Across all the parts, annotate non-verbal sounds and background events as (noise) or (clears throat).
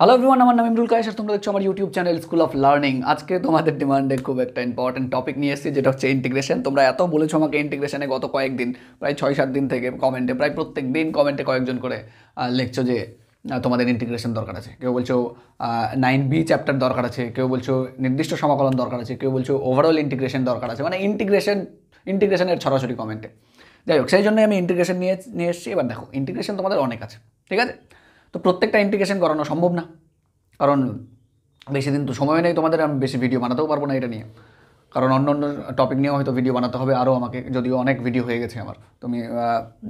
Hello everyone আমার নাম ইমরুল কায়েস তোমরা দেখছো আমার YouTube channel school of learning আজকে তোমাদের ডিমান্ডে খুব একটা ইম্পর্টেন্ট টপিক নিয়ে এসেছি যেটা হচ্ছে ইন্টিগ্রেশন তোমরা এত বলেছো আমাকে ইন্টিগ্রেশনে গত কয়েকদিন প্রায় ছয় সাত দিন থেকে কমেন্টে প্রায় প্রত্যেক দিন কমেন্টে কয়েকজন করে লিখছো যে তোমাদের ইন্টিগ্রেশন দরকার আছে কেউ বলছো নাইন বি চ্যাপ্টার দরকার আছে কেউ বলছো নির্দিষ্ট সমাকলন দরকার আছে কেউ বলছো ওভারঅল ইন্টিগ্রেশন দরকার আছে মানে ইন্টিগ্রেশন ইন্টিগ্রেশনের ছড়াছড়ি কমেন্টে যাই হোক সেই জন্য আমি ইন্টিগ্রেশন নিয়ে নিয়ে এসেছি এবার দেখো ইন্টিগ্রেশন তোমাদের অনেক আছে ঠিক আছে তো প্রত্যেকটা ইন্টিগ্রেশন করানো সম্ভব না কারণ বেশি দিন তো সময় নেই তোমাদের আমি বেশি ভিডিও বানাতেও পারবো না এটা নিয়ে কারণ অন্য অন্য টপিক নিয়েও হয়তো ভিডিও বানাতে হবে আরও আমাকে যদিও অনেক ভিডিও হয়ে গেছে আমার তুমি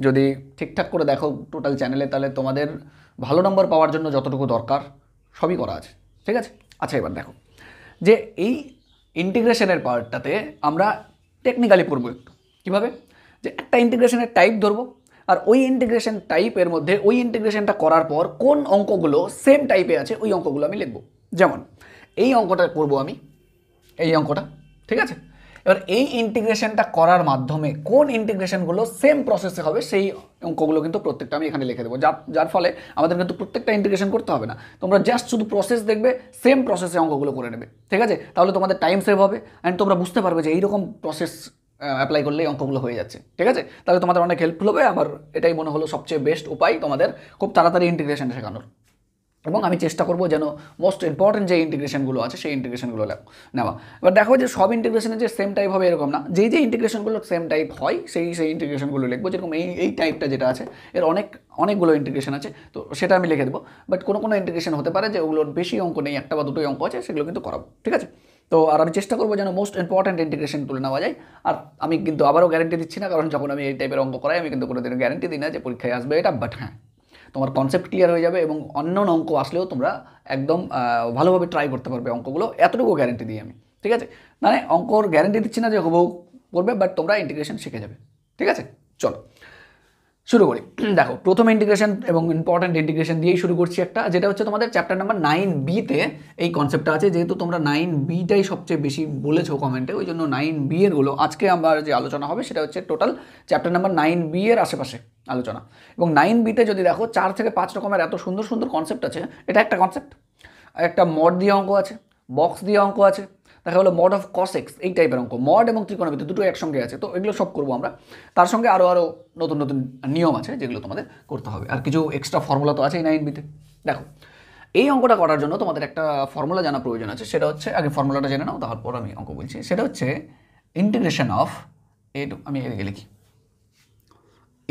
যদি ঠিকঠাক করে দেখো টোটাল চ্যানেলে তাহলে তোমাদের ভালো নম্বর পাওয়ার জন্য যতটুকু দরকার সবই করা আছে ঠিক আছে আচ্ছা এবার দেখো যে এই ইন্টিগ্রেশনের পার্টটাতে আমরা টেকনিক্যালি পড়বো একটু কীভাবে যে একটা ইন্টিগ্রেশনের টাইপ ধরবো আর ওই ইন্টিগ্রেশন টাইপের মধ্যে ওই ইন্টিগ্রেশনটা করার পর কোন অঙ্কগুলো সেম টাইপে আছে ওই অঙ্কগুলো আমি লিখব যেমন এই অঙ্কটা করব আমি এই অঙ্কটা ঠিক আছে এবার এই ইন্টিগ্রেশনটা করার মাধ্যমে কোন ইন্টিগ্রেশনগুলো সেম প্রসেসে হবে সেই অঙ্কগুলো কিন্তু প্রত্যেকটা আমি এখানে লিখে দেবো যার যার ফলে আমাদের কিন্তু প্রত্যেকটা ইন্টিগ্রেশন করতে হবে না তোমরা জাস্ট শুধু প্রসেস দেখবে সেম প্রসেসে অঙ্কগুলো করে নেবে ঠিক আছে তাহলে তোমাদের টাইম সেভ হবে অ্যান্ড তোমরা বুঝতে পারবে যে এইরকম প্রসেস অ্যাপ্লাই করলেই অঙ্কগুলো হয়ে যাচ্ছে ঠিক আছে তাহলে তোমাদের অনেক হেল্পফুল হবে আমার এটাই মনে হলো সবচেয়ে বেস্ট উপায় তোমাদের খুব তাড়াতাড়ি ইন্টিগ্রেশন শেখানোর এবং আমি চেষ্টা করবো যেন মোস্ট ইম্পর্টেন্ট যে ইন্টিগ্রেশনগুলো আছে সেই ইন্টিগ্রেশনগুলো নেওয়া এবার দেখো যে সব ইন্টিগ্রেশনের যে সেম টাইপ হবে এরকম না যেই যে ইন্টিগ্রেশনগুলো সেম টাইপ হয় সেই সেই ইন্টিগ্রেশনগুলো লিখবো যেরকম এই এই টাইপটা যেটা আছে এর অনেক অনেকগুলো ইন্টিগ্রেশন আছে তো সেটা আমি লিখে দেবো বাট কোনো কোনো ইন্টিগ্রেশন হতে পারে যে ওগুলোর বেশি অঙ্ক নেই একটা বা দুটোই অঙ্ক আছে সেগুলো কিন্তু করাবো ঠিক আছে তো আর আমি চেষ্টা করবো যেন মোস্ট ইম্পর্ট্যান্ট ইন্টিগ্রেশন তুলে নেওয়া যায় আর আমি কিন্তু আবারও গ্যারেন্টি দিচ্ছি না কারণ যখন আমি এই টাইপের অঙ্ক করাই আমি কিন্তু কোনোদিনও গ্যারেন্টি দিই না যে পরীক্ষায় আসবে এটা বাট হ্যাঁ তোমার কনসেপ্ট ক্লিয়ার হয়ে যাবে এবং অন্য অঙ্ক আসলেও তোমরা একদম ভালোভাবে ট্রাই করতে পারবে অঙ্কগুলো এতটুকু গ্যারেন্টি দিই আমি ঠিক আছে মানে অঙ্কর গ্যারেন্টি দিচ্ছি না যে হবু করবে বাট তোমরা ইন্টিগ্রেশন শিখে যাবে ঠিক আছে চলো শুরু করি (clears throat) দেখো প্রথম ইন্টিগ্রেশন এবং ইম্পর্ট্যান্ট ইন্টিগ্রেশন দিয়েই শুরু করছি একটা যেটা হচ্ছে তোমাদের চ্যাপ্টার নাম্বার নাইন বিতে এই কনসেপ্টটা আছে যেহেতু তোমরা নাইন বিটাই সবচেয়ে বেশি বলেছো কমেন্টে ওই জন্য নাইন বি এরগুলো আজকে আমার যে আলোচনা হবে সেটা হচ্ছে total chapter number nine B এর আশেপাশে আলোচনা এবং নাইন বিতে যদি দেখো চার থেকে পাঁচ রকমের এত সুন্দর সুন্দর কনসেপ্ট আছে এটা একটা কনসেপ্ট একটা মড দিয়ে অঙ্ক আছে বক্স দিয়ে অঙ্ক আছে দেখা হলো মড অফ কসেক্স এই টাইপের অঙ্ক মড এবং ত্রিকোণমিতি দুটো একসঙ্গে আছে তো এগুলো সব করবো আমরা তার সঙ্গে আরও আরও নতুন নতুন নিয়ম আছে যেগুলো তোমাদের করতে হবে আর কিছু এক্সট্রা ফর্মুলা তো আছেই নাইন বিতে দেখো এই অঙ্কটা করার জন্য তোমাদের একটা ফর্মুলা জানা প্রয়োজন আছে সেটা হচ্ছে আগে ফর্মুলাটা জেনে নাও তারপর আমি অঙ্ক বলছি সেটা হচ্ছে ইন্টিগ্রেশন অফ এ আমি এদিকে লিখি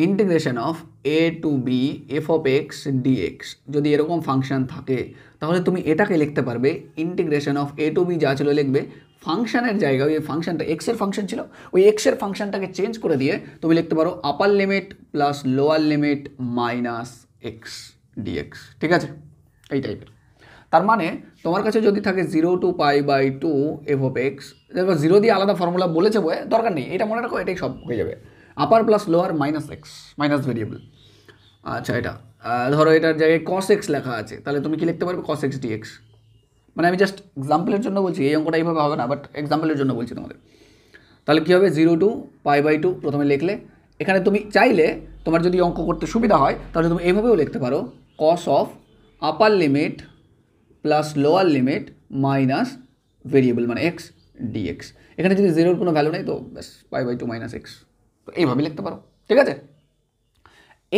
integration of A to B F of x DX যদি এরকম ফাংশান থাকে তাহলে তুমি এটাকে লিখতে পারবে integration of A to B যা ছিল লিখবে ফাংশানের জায়গায় ওই ফাংশানটা এক্সের ফাংশন ছিল ওই এক্সের ফাংশানটাকে চেঞ্জ করে দিয়ে তুমি লিখতে পারো upper limit plus lower limit minus x dx ঠিক আছে এই টাইপের তার মানে তোমার কাছে যদি থাকে zero to pi by two F of X zero দিয়ে আলাদা ফর্মুলা বলেছে বয়ে দরকার নেই এটা মনে রাখো এটাই সব হয়ে যাবে upper plus lower minus x minus variable আচ্ছা এটা ধরো এটার জায়গায় কস এক্স লেখা আছে তাহলে তুমি কি লিখতে পারবে কস এক্স ডি এক্স মানে আমি জাস্ট এক্সাম্পলের জন্য বলছি এই অঙ্কটা এইভাবে হবে না বাট এক্সাম্পলের জন্য বলছি তোমাদের তাহলে কী হবে zero to pi by two প্রথমে লিখলে এখানে তুমি চাইলে তোমার যদি অঙ্ক করতে সুবিধা হয় তাহলে তুমি এইভাবেও লিখতে পারো cos of upper limit plus lower limit minus variable মানে এক্স ডি এক্স এখানে যদি জিরোর কোনো ভ্যালু নেই তো ব্যাস pi by two minus X তো এইভাবে লিখতে পারো ঠিক আছে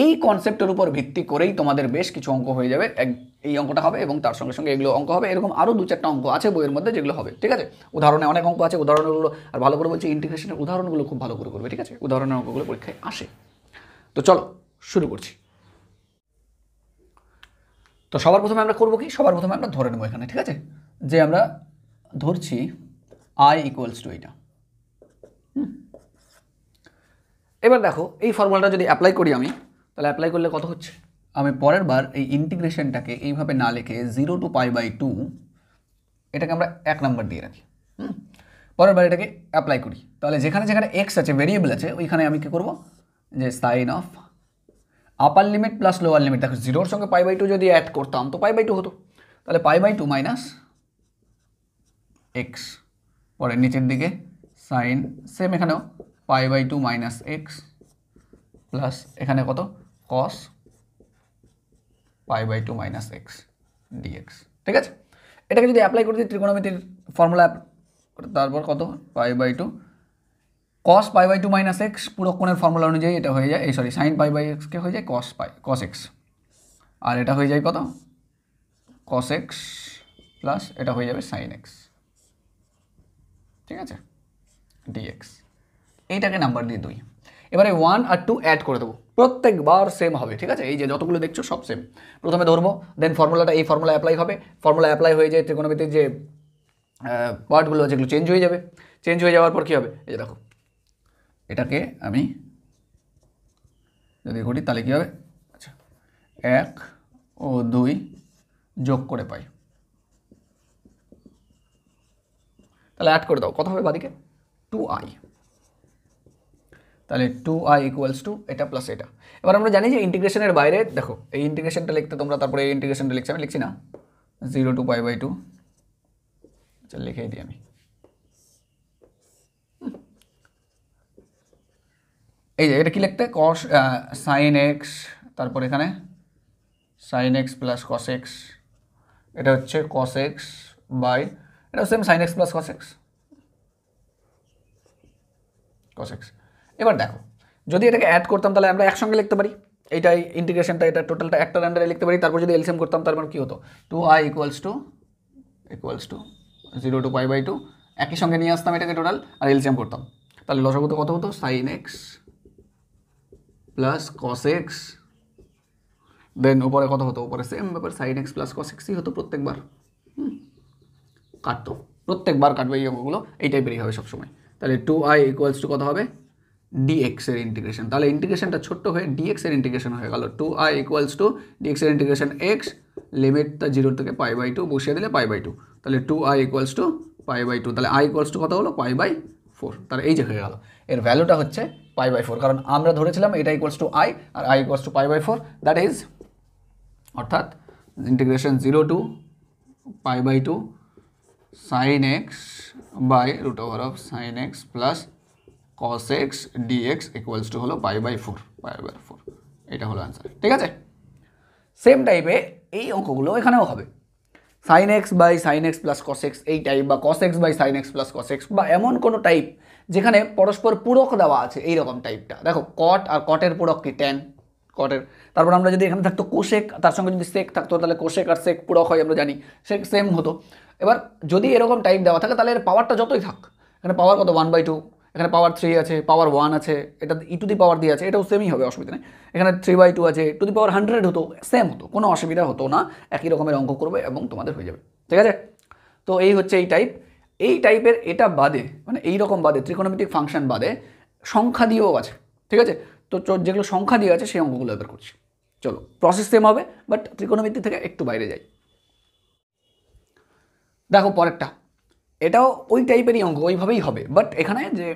এই কনসেপ্টের উপর ভিত্তি করেই তোমাদের বেশ কিছু অঙ্ক হয়ে যাবে এই অঙ্কটা হবে এবং তার সঙ্গে সঙ্গে এগুলো অঙ্ক হবে এরকম আরও দু চারটা অঙ্ক আছে বইয়ের মধ্যে যেগুলো হবে ঠিক আছে উদাহরণে অনেক অঙ্ক আছে উদাহরণগুলো আর ভালো করে বলছি ইন্টিগ্রেশনের উদাহরণগুলো খুব ভালো করে করবে ঠিক আছে উদাহরণের অঙ্কগুলো পরীক্ষায় আসে তো চলো শুরু করছি তো সবার প্রথমে আমরা করবো কি সবার প্রথমে আমরা ধরে নেবো এখানে ঠিক আছে যে আমরা ধরছি আই ইকুয়ালস টু এইটা হুম এবার দেখো এই ফর্মুলাটা যদি অ্যাপ্লাই করি আমি তাহলে অ্যাপ্লাই করলে কত হচ্ছে আমি পরের বার এই ইন্টিগ্রেশনটাকে এইভাবে না লিখে zero to pi by two এটাকে আমরা এক নাম্বার দিয়ে রাখি হুম পরের বার এটাকে অ্যাপ্লাই করি তাহলে যেখানে যেখানে এক্স আছে ভেরিয়েবল আছে ওইখানে আমি কী করবো যে sine of upper limit plus lower limit দেখো জিরোর সঙ্গে পাই বাই টু যদি অ্যাড করতাম তো পাই বাই টু হতো তাহলে pi by two minus X পরের নিচের দিকে সাইন সেম এখানেও pi by two minus X plus এখানে কত cos pi by two minus x dx ঠিক আছে এটাকে যদি অ্যাপ্লাই করে দিই ত্রিকোণমিতির ফর্মুলা তারপর কত pi by two cos pi by two minus X পুরো কোণের ফর্মুলা অনুযায়ী এটা হয়ে যায় এই সরি সাইন পাই বাই এক্সকে হয়ে যায় কস পাই কস এক্স আর এটা হয়ে যায় কত কস এক্স প্লাস এটা হয়ে যাবে সাইন এক্স ঠিক আছে ডিএক্স এইটাকে নাম্বার দিয়ে দুই এবারে ওয়ান আর টু অ্যাড করে দেবো প্রত্যেকবার সেম হবে ঠিক আছে এই যে যতগুলো দেখছো সব সেম প্রথমে ধরবো দেন ফর্মুলাটা এই ফর্মুলা অ্যাপ্লাই হবে ফর্মুলা অ্যাপ্লাই হয়ে যায় ত্রিকোণমিতির যে পার্টগুলো যেগুলো চেঞ্জ হয়ে যাবে চেঞ্জ হয়ে যাওয়ার পর কী হবে এই দেখো এটাকে আমি যদি করি তাহলে কী হবে আচ্ছা এক ও দুই যোগ করে পাই তাহলে অ্যাড করে দাও কত হবে বাদিকে টু আই তাহলে টু আই ইকুয়ালস টু এটা প্লাস এটা এবার আমরা জানি যে ইন্টিগ্রেশনের বাইরে দেখো এই ইন্টিগ্রেশনটা লিখতে তোমরা তারপরে এই ইন্টিগ্রেশনটা লিখছি আমি লিখছি না zero to pi by two আচ্ছা লিখেই দিই আমি এই যে এটা কি লিখতে কস সাইন এক্স তারপর এখানে sine X plus cos X এটা হচ্ছে কস এক্স বাই এটা same sine X plus cos X cos X এবার দেখো যদি এটাকে অ্যাড করতাম তাহলে আমরা একসঙ্গে লিখতে পারি এটাই ইন্টিগ্রেশনটা এটা টোটালটা একটার আন্ডারে লিখতে পারি তারপর যদি এলসিএম করতাম তারপর মানে কী হতো two I equals to equals to zero to pi by two একই সঙ্গে নিয়ে আসতাম এটাকে টোটাল আর এলসিএম করতাম তাহলে লসাগুতে কত হতো sine X plus cos X then উপরে কত হতো উপরে সেম ব্যাপার সাইন এক্স প্লাস কস এক্সই হতো প্রত্যেকবার কাটতো প্রত্যেকবার কাটবে এই অঙ্কগুলো এই টাইপেরই হবে সবসময় তাহলে টু আই ইকুয়ালস টু কত হবে ডিএক্স এর ইন্টিগ্রেশন তাহলে ইন্টিগ্রেশনটা ছোট্ট হয়ে ডিএক্স এর ইন্টিগ্রেশন হয়ে গেল two I equals to DX এর ইন্টিগ্রেশন এক্স লিমিটটা জিরো থেকে পাই বাই টু বসিয়ে দিলে পাই বাই টু তাহলে two I equals to pi by two তাহলে আই ইকুয়ালস টু কত হলো পাই বাই ফোর তাহলে এই যে হয়ে গেল এর ভ্যালুটা হচ্ছে পাই বাই ফোর কারণ আমরা ধরেছিলাম এটা ইকুয়ালস টু আই আর I equals to pi by four that is অর্থাৎ integration zero to pi by two sine x by root over of sine X plus cos x DX equals to হলো by by four by by four এটা হলো answer ঠিক আছে same টাইপে এই অঙ্কগুলো এখানেও হবে sine x by sine X plus cos x এই টাইপ বা cos X by sine X plus cos X বা এমন কোনো টাইপ যেখানে পরস্পর পূরক দেওয়া আছে এই রকম টাইপটা দেখো কট আর কটের পূরক কি ট্যান কটের তারপর আমরা যদি এখানে থাকতো কোশেক তার সঙ্গে যদি সেক থাকতো তাহলে কোশেক আর সেক পূরক হয় আমরা জানি সে সেম হতো এবার যদি এরকম টাইপ দেওয়া থাকে তাহলে এর পাওয়ারটা যতই থাক এখানে পাওয়ার কত ওয়ান বাই টু এখানে পাওয়ার থ্রি আছে পাওয়ার ওয়ান আছে এটা ই টু দি পাওয়ার দিয়ে আছে এটাও সেমই হবে অসুবিধা নেই এখানে থ্রি বাই টু আছে টু দি পাওয়ার হান্ড্রেড হতো সেম হতো কোনো অসুবিধা হতো না একই রকমের অঙ্ক করবে এবং তোমাদের হয়ে যাবে ঠিক আছে তো এই হচ্ছে এই টাইপ এই টাইপের এটা বাদে মানে এই রকম বাদে ত্রিকোণমিতিক ফাংশন বাদে সংখ্যা দিয়েও আছে ঠিক আছে তো যেগুলো সংখ্যা দিয়ে আছে সেই অঙ্কগুলো এবার করছি চলো প্রসেস সেম হবে বাট ত্রিকোণমিতি থেকে একটু বাইরে যাই দেখো পরেরটা এটাও ওই টাইপেরই অঙ্ক ওইভাবেই হবে বাট এখানে যে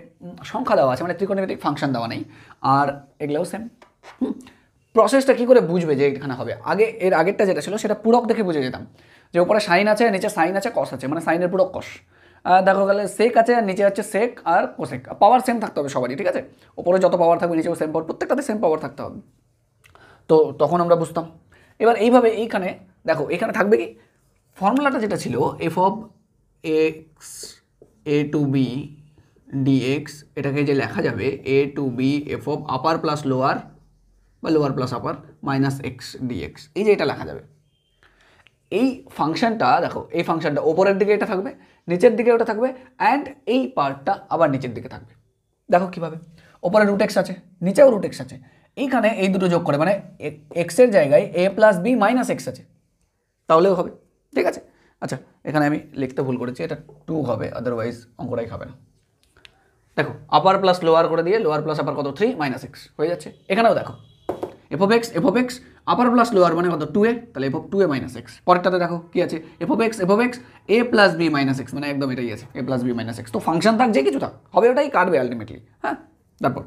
সংখ্যা দেওয়া আছে মানে ত্রিকোণমিতিক ফাংশন দেওয়া নেই আর এগুলোও সেম প্রসেসটা কী করে বুঝবে যে এখানে হবে আগে এর আগেরটা যেটা ছিল সেটা পূরক দেখে বুঝে যেতাম যে ওপরে সাইন আছে নিচে সাইন আছে কস আছে মানে সাইনের পুরো কস দেখো গেলে সেক আছে আর নিচে হচ্ছে সেক আর কোসেক পাওয়ার সেম থাকতে হবে সবারই ঠিক আছে ওপরে যত পাওয়ার থাকবে নিচেও সেম পাওয়ার প্রত্যেকটাতে সেম পাওয়ার থাকতে হবে তো তখন আমরা বুঝতাম এবার এইভাবে এইখানে দেখো এখানে থাকবে কি ফর্মুলাটা যেটা ছিল F of X A to B DX এটাকে যে লেখা যাবে A to B F of upper plus lower বা lower plus upper minus x DX এই যে এটা লেখা যাবে এই ফাংশানটা দেখো এই ফাংশানটা ওপরের দিকে এটা থাকবে নিচের দিকে ওটা থাকবে অ্যান্ড এই পার্টটা আবার নিচের দিকে থাকবে দেখো কীভাবে ওপরে রুট এক্স আছে নিচেও রুট এক্স আছে এইখানে এই দুটো যোগ করে মানে এক্সের জায়গায় A plus B minus X আছে তাহলেও হবে ঠিক আছে আচ্ছা এখানে আমি লিখতে ভুল করেছি এটা টু হবে আদারওয়াইজ অঙ্কটাই খাবে না দেখো আপার প্লাস লোয়ার করে দিয়ে লোয়ার প্লাস আপার কত থ্রি মাইনাস এক্স হয়ে যাচ্ছে এখানেও দেখো F X F X upper plus lower মানে কত টু এ তাহলে এফ টু এ মাইনাস এক্স পরেরটাতে দেখো কী আছে F X F X A plus B minus x মানে একদম এটাই আছে A plus B minus X তো ফাংশন থাক যে কিছু থাক হবে ওটাই কাটবে আলটিমেটলি হ্যাঁ তারপর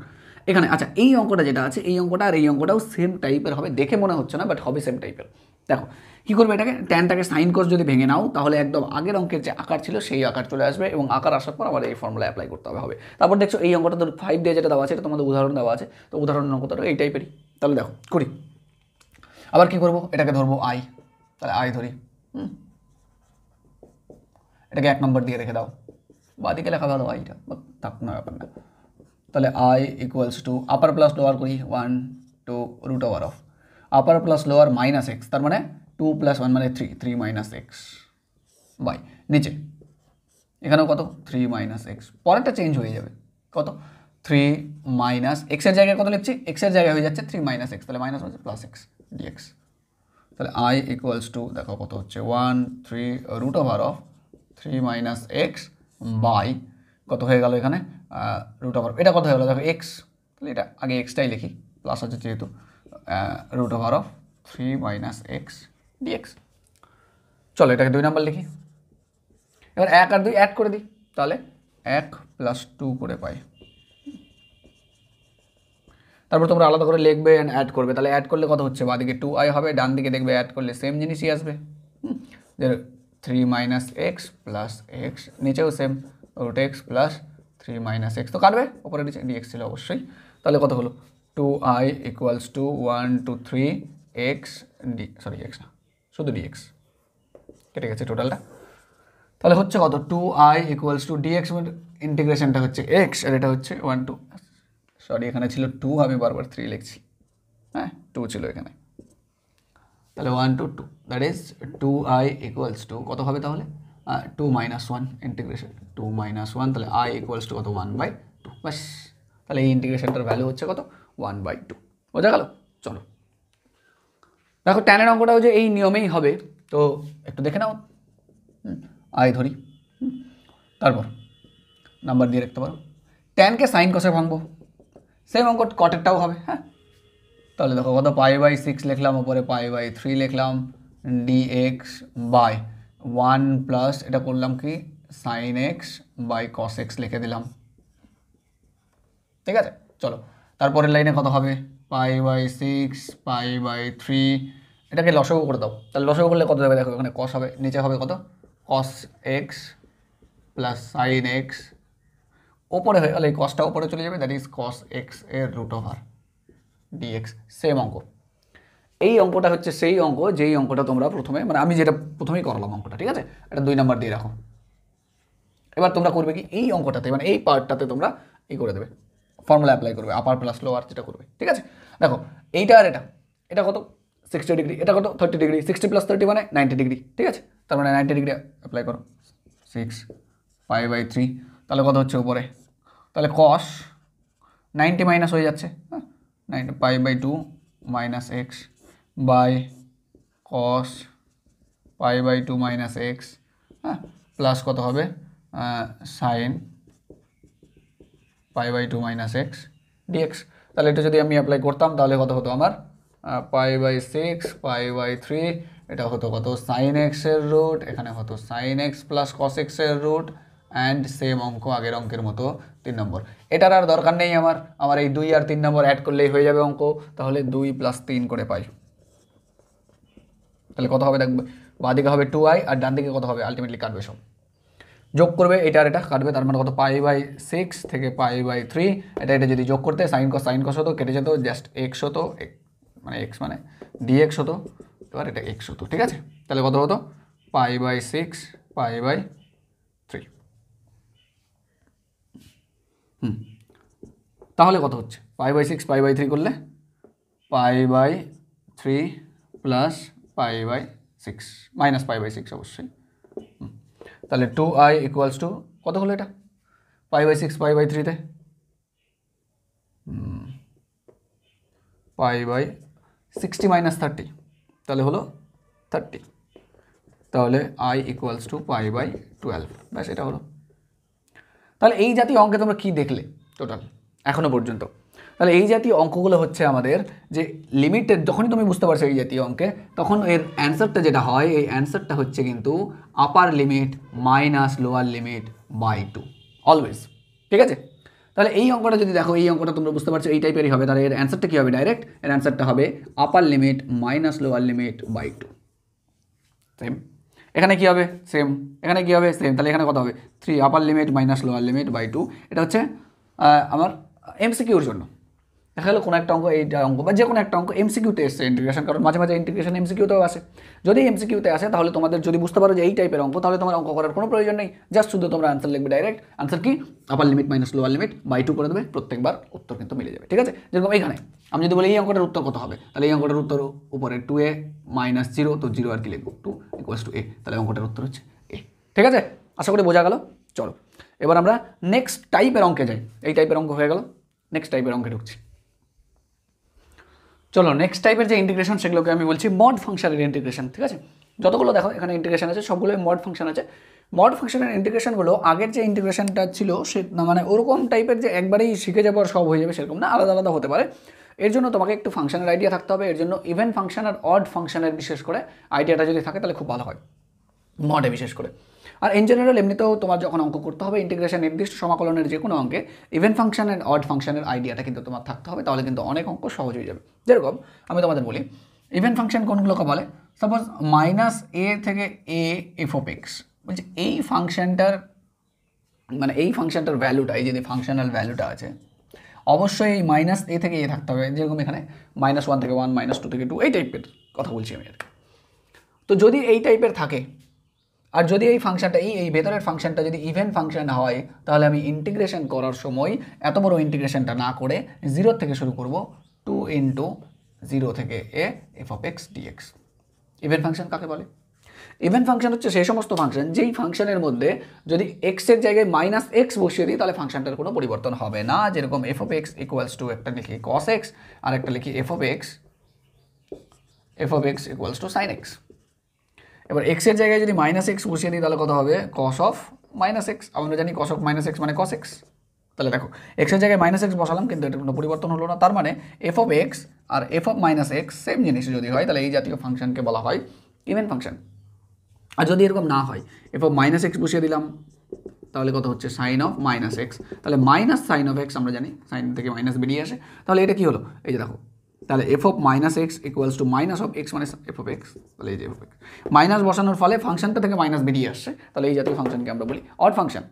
এখানে আচ্ছা এই অঙ্কটা যেটা আছে এই অঙ্কটা আর এই অঙ্কটাও সেম টাইপের হবে দেখে মনে হচ্ছে না বাট হবে সেম টাইপের দেখো কী করবে এটাকে ট্যানটাকে সাইন কোর্স যদি ভেঙে নাও তাহলে একদম আগের অঙ্কের যে আকার ছিল সেই আকার চলে আসবে এবং আকার আসার পর আবার এই ফর্মুলা অ্যাপ্লাই করতে হবে হবে তারপর দেখছো এই অঙ্কটা ধরো ফাইভ ডে যেটা দেওয়া আছে এটা তোমাদের উদাহরণ দেওয়া আছে তো উদাহরণ অঙ্কটা এই টাইপেরই তাহলে দেখো করি আবার কি করবো এটাকে ধরবো আই তাহলে আই ধরি এটাকে এক নম্বর দিয়ে রেখে দাও বাদিকে লেখা ভালো আইটা থাক না ব্যাপার না তাহলে I equals to upper plus lower করি one two root over of upper plus lower minus x তার মানে টু প্লাস ওয়ান মানে three three minus x by নিচে এখানেও কত থ্রি মাইনাস এক্স পরেরটা চেঞ্জ হয়ে যাবে কত থ্রি মাইনাস এক্সের জায়গায় কত লিখছি এক্সের জায়গায় হয়ে যাচ্ছে থ্রি মাইনাস এক্স তাহলে মাইনাস হচ্ছে প্লাস এক্স ডিএক্স তাহলে আই ইকুয়ালস টু দেখো কত হচ্ছে one three root over of three minus x by কত হয়ে গেল এখানে রুট ওভার এটা কত হয়ে গেলো দেখো এক্স তাহলে এটা আগে এক্সটাই লিখি প্লাস হচ্ছে যেহেতু root over of three minus x dx চলো এটাকে দুই নাম্বার লিখি এবার এক আর দুই অ্যাড করে দিই তাহলে এক প্লাস টু করে পাই তারপর তোমরা আলাদা করে লিখবে অ্যান্ড অ্যাড করবে তাহলে অ্যাড করলে কত হচ্ছে বাদিকে টু আই হবে ডান দিকে দেখবে অ্যাড করলে সেম জিনিসই আসবে হুম three minus X plus X নিচেও same root X plus three minus X তো কাটবে ওপরে নিচে ডিএক্স ছিল অবশ্যই তাহলে কত হলো two I equals to one two three X D sorry X না শুধু ডিএক্স কেটে গেছে টোটালটা তাহলে হচ্ছে কত two I equals to DX ইন্টিগ্রেশনটা হচ্ছে এক্স আর এটা হচ্ছে ওয়ান টু সরি এখানে ছিল টু আমি বারবার থ্রি লিখছি হ্যাঁ টু ছিল এখানে তাহলে one two two that is two I equals to কত হবে তাহলে two minus one integration two minus one তাহলে আই ইকুয়ালস টু কত ওয়ান বাই টু বাস তাহলে এই ইন্টিগ্রেশনটার ভ্যালু হচ্ছে কত ওয়ান বাই টু বোঝা গেল চলো দেখো ট্যানের অঙ্কটাও যে এই নিয়মেই হবে তো একটু দেখে নাও আয় ধরি তারপর নাম্বার দিয়ে রাখতে পারো ট্যানকে সাইন কষে ভাঙবো সেম অঙ্ক কটেরটাও হবে হ্যাঁ তাহলে দেখো কত পাই বাই সিক্স লিখলাম ওপরে পাই বাই থ্রি লিখলাম D x by one plus এটা করলাম কি sine x by cos X লিখে দিলাম ঠিক আছে চলো তারপরের লাইনে কত হবে pi by six pi by three এটাকে লসগো করে দাও তাহলে লসগো করলে কত দেবে দেখো এখানে কস হবে নিচে হবে কত cos x plus sine x ওপরে হয়ে গেলে এই কসটা ওপরে চলে যাবে দ্যাট ইজ কস এক্স এর রুট ওভার ডিএক্স সেম অঙ্ক এই অঙ্কটা হচ্ছে সেই অঙ্ক যেই অঙ্কটা তোমরা প্রথমে মানে আমি যেটা প্রথমেই করলাম অঙ্কটা ঠিক আছে এটা দুই নাম্বার দিয়ে রাখো এবার তোমরা করবে কি এই অঙ্কটাতে মানে এই পার্টটাতে তোমরা ই করে দেবে ফর্মুলা অ্যাপ্লাই করবে আপার প্লাস লোয়ার যেটা করবে ঠিক আছে দেখো এইটা আর এটা এটা কত সিক্সটি ডিগ্রি এটা কত thirty degree sixty plus thirty মানে নাইনটি ডিগ্রি ঠিক আছে তার মানে নাইনটি ডিগ্রি অ্যাপ্লাই করো সিক্স ফাইভ বাই থ্রি তাহলে কত হচ্ছে উপরে তাহলে কস নাইনটি মাইনাস হয়ে যাচ্ছে হ্যাঁ ninety five by two minus x by cos five by two minus x হ্যাঁ প্লাস কত হবে sine pi by two minus x dx তাহলে এটা যদি আমি অ্যাপ্লাই করতাম তাহলে কত হতো আমার pi by six pi by three এটা হতো কত সাইন এক্সের রুট এখানে হতো সাইন এক্স প্লাস কস এক্সের রুট অ্যান্ড সেম অঙ্ক আগের অঙ্কের মতো তিন নম্বর এটার আর দরকার নেই আমার আমার এই দুই আর তিন নম্বর অ্যাড করলেই হয়ে যাবে অঙ্ক তাহলে দুই প্লাস তিন করে পাই তাহলে কত হবে দেখবে বাঁদিকে হবে টু আই আর ডান দিকে কত হবে আলটিমেটলি কাটবে সব যোগ করবে এটা আর এটা কাটবে তার মানে কত পাই বাই সিক্স থেকে পাই বাই থ্রি এটা এটা যদি যোগ করতে সাইন কস সাইন কস হতো কেটে যেত জাস্ট এক্স হতো মানে এক্স মানে ডিএক্স হতো এবার এটা এক্স হতো ঠিক আছে তাহলে কত হতো pi by six pi by three হুম তাহলে কত হচ্ছে pi by six pi by three করলে pi by three plus pi by six minus pi by six অবশ্যই হুম তাহলে টু আই ইকুয়ালস টু কত হলো এটা pi by six pi by থ্রিতে pi by sixty minus thirty তাহলে হলো থার্টি তাহলে I equals to pi by twelve ব্যাস এটা হলো তাহলে এই জাতীয় অঙ্কে তোমরা কী দেখলে টোটাল এখনও পর্যন্ত তাহলে এই জাতীয় অঙ্কগুলো হচ্ছে আমাদের যে লিমিটেড যখনই তুমি বুঝতে পারছো এই জাতীয় অঙ্কে তখন এর অ্যান্সারটা যেটা হয় এই অ্যান্সারটা হচ্ছে কিন্তু upper limit minus lower limit by two always ঠিক আছে তাহলে এই অঙ্কটা যদি দেখো এই অঙ্কটা তোমরা বুঝতে পারছো এই টাইপেরই হবে তাহলে এর অ্যান্সারটা কী হবে ডাইরেক্ট এর অ্যান্সারটা হবে upper limit minus lower limit by two same এখানে কী হবে সেম এখানে কী হবে সেম তাহলে এখানে কত হবে three upper limit minus lower limit by two এটা হচ্ছে আমার এমসিকিউর জন্য দেখা গেলো কোনো একটা অঙ্ক এই অঙ্ক বা যে কোনো একটা অঙ্ক এমসিকিউতে এসছে ইন্টিগ্রেশন কারণ মাঝে মাঝে ইন্টিগ্রেশন সিকিউতেও আসে যদি এমসিকিউতে আসে তাহলে তোমাদের যদি বুঝতে পারো যে এই টাইপের অঙ্ক তাহলে তোমার অঙ্ক করার কোনো প্রয়োজন নেই জাস্ট শুধু তোমরা আনসার লিখবে ডাইরেক্ট আনসার কি upper limit minus lower limit by two করে দেবে প্রত্যেকবার উত্তর কিন্তু মিলে যাবে ঠিক আছে যেরকম এখানে আমি যদি বলি এই অঙ্কটার উত্তর কত হবে তাহলে এই অঙ্কটার উত্তর উপরে টু এ মাইনাস জিরো তো জিরো আর কি লিখবো টু ইকোয়াস টু এ তাহলে অঙ্কটার উত্তর হচ্ছে এ ঠিক আছে আশা করি বোঝা গেল চলো এবার আমরা নেক্সট টাইপের অঙ্কে যাই এই টাইপের অঙ্ক হয়ে গেল নেক্সট টাইপের অঙ্কে ঢুকছি চলো নেক্সট টাইপের যে ইন্টিগ্রেশন সেগুলোকে আমি বলছি মড ফাংশনের ইন্টিগ্রেশন ঠিক আছে যতগুলো দেখো এখানে ইন্টিগ্রেশন আছে সবগুলোই মড ফাংশন আছে মড ফাংশনের ইন্টিগ্রেশনগুলো আগের যে ইন্টিগ্রেশনটা ছিল সে মানে ওরকম টাইপের যে একবারেই শিখে যাবো সব হয়ে যাবে সেরকম না আলাদা আলাদা হতে পারে এর জন্য তোমাকে একটু ফাংশনের আইডিয়া থাকতে হবে এর জন্য ইভেন ফাংশন আর অড ফাংশনের বিশেষ করে আইডিয়াটা যদি থাকে তাহলে খুব ভালো হয় মডে বিশেষ করে আর ইন জেনারেল এমনিতেও তোমার যখন অঙ্ক করতে হবে ইন্টিগ্রেশন নির্দিষ্ট সমাকলনের যে কোনো অঙ্কে ইভেন ফাংশন অ্যান্ড অড ফাংশনের আইডিয়াটা কিন্তু তোমার থাকতে হবে তাহলে কিন্তু অনেক অঙ্ক সহজ হয়ে যাবে যেরকম আমি তোমাদের বলি ইভেন ফাংশন কোনগুলোকে বলে সাপোজ মাইনাস এ থেকে এ এফ অফ বলছে এই ফাংশানটার মানে এই ফাংশানটার ভ্যালুটা এই যদি ফাংশনাল ভ্যালুটা আছে অবশ্যই এই মাইনাস এ থেকে এ থাকতে হবে যেরকম এখানে মাইনাস ওয়ান থেকে ওয়ান মাইনাস টু থেকে টু এই টাইপের কথা বলছি আমি আর কি তো যদি এই টাইপের থাকে আর যদি এই ফাংশনটা এই এই ভেতরের ফাংশনটা যদি ইভেন ফাংশন হয় তাহলে আমি ইন্টিগ্রেশন করার সময় এত বড় ইন্টিগ্রেশনটা না করে জিরোর থেকে শুরু করব টু ইন্টু জিরো থেকে a f of x dx even function কাকে বলে ইভেন ফাংশন হচ্ছে সেই সমস্ত ফাংশন যেই ফাংশনের মধ্যে যদি এক্সের জায়গায় মাইনাস এক্স বসিয়ে দিই তাহলে ফাংশনটার কোনো পরিবর্তন হবে না যেরকম f of x equals to একটা লিখি কস এক্স আর একটা লিখি f of x f of x equals to sine x এবার এক্সের জায়গায় যদি মাইনাস এক্স বসিয়ে দিই তাহলে কত হবে কস অফ মাইনাস এক্স আমরা জানি কস অফ মাইনাস এক্স মানে কস এক্স তাহলে দেখো এক্সের জায়গায় মাইনাস এক্স বসালাম কিন্তু এটা কোনো পরিবর্তন হলো না তার মানে এফ অফ এক্স আর f of minus x same জিনিস যদি হয় তাহলে এই জাতীয় ফাংশনকে বলা হয় ইভেন ফাংশন আর যদি এরকম না হয় এফ অফ মাইনাস এক্স বসিয়ে দিলাম তাহলে কত হচ্ছে সাইন অফ মাইনাস এক্স তাহলে মাইনাস সাইন অফ এক্স আমরা জানি সাইন থেকে মাইনাস বেরিয়ে আসে তাহলে এটা কি হলো এই যে দেখো তাহলে f of minus x equals to minus of x মানে এফ অফ এক্স তাহলে এই যে এফ অফ এক্স মাইনাস বসানোর ফলে ফাংশনটা থেকে মাইনাস বেরিয়ে আসছে তাহলে এই জাতীয় ফাংশনকে আমরা বলি অড ফাংশন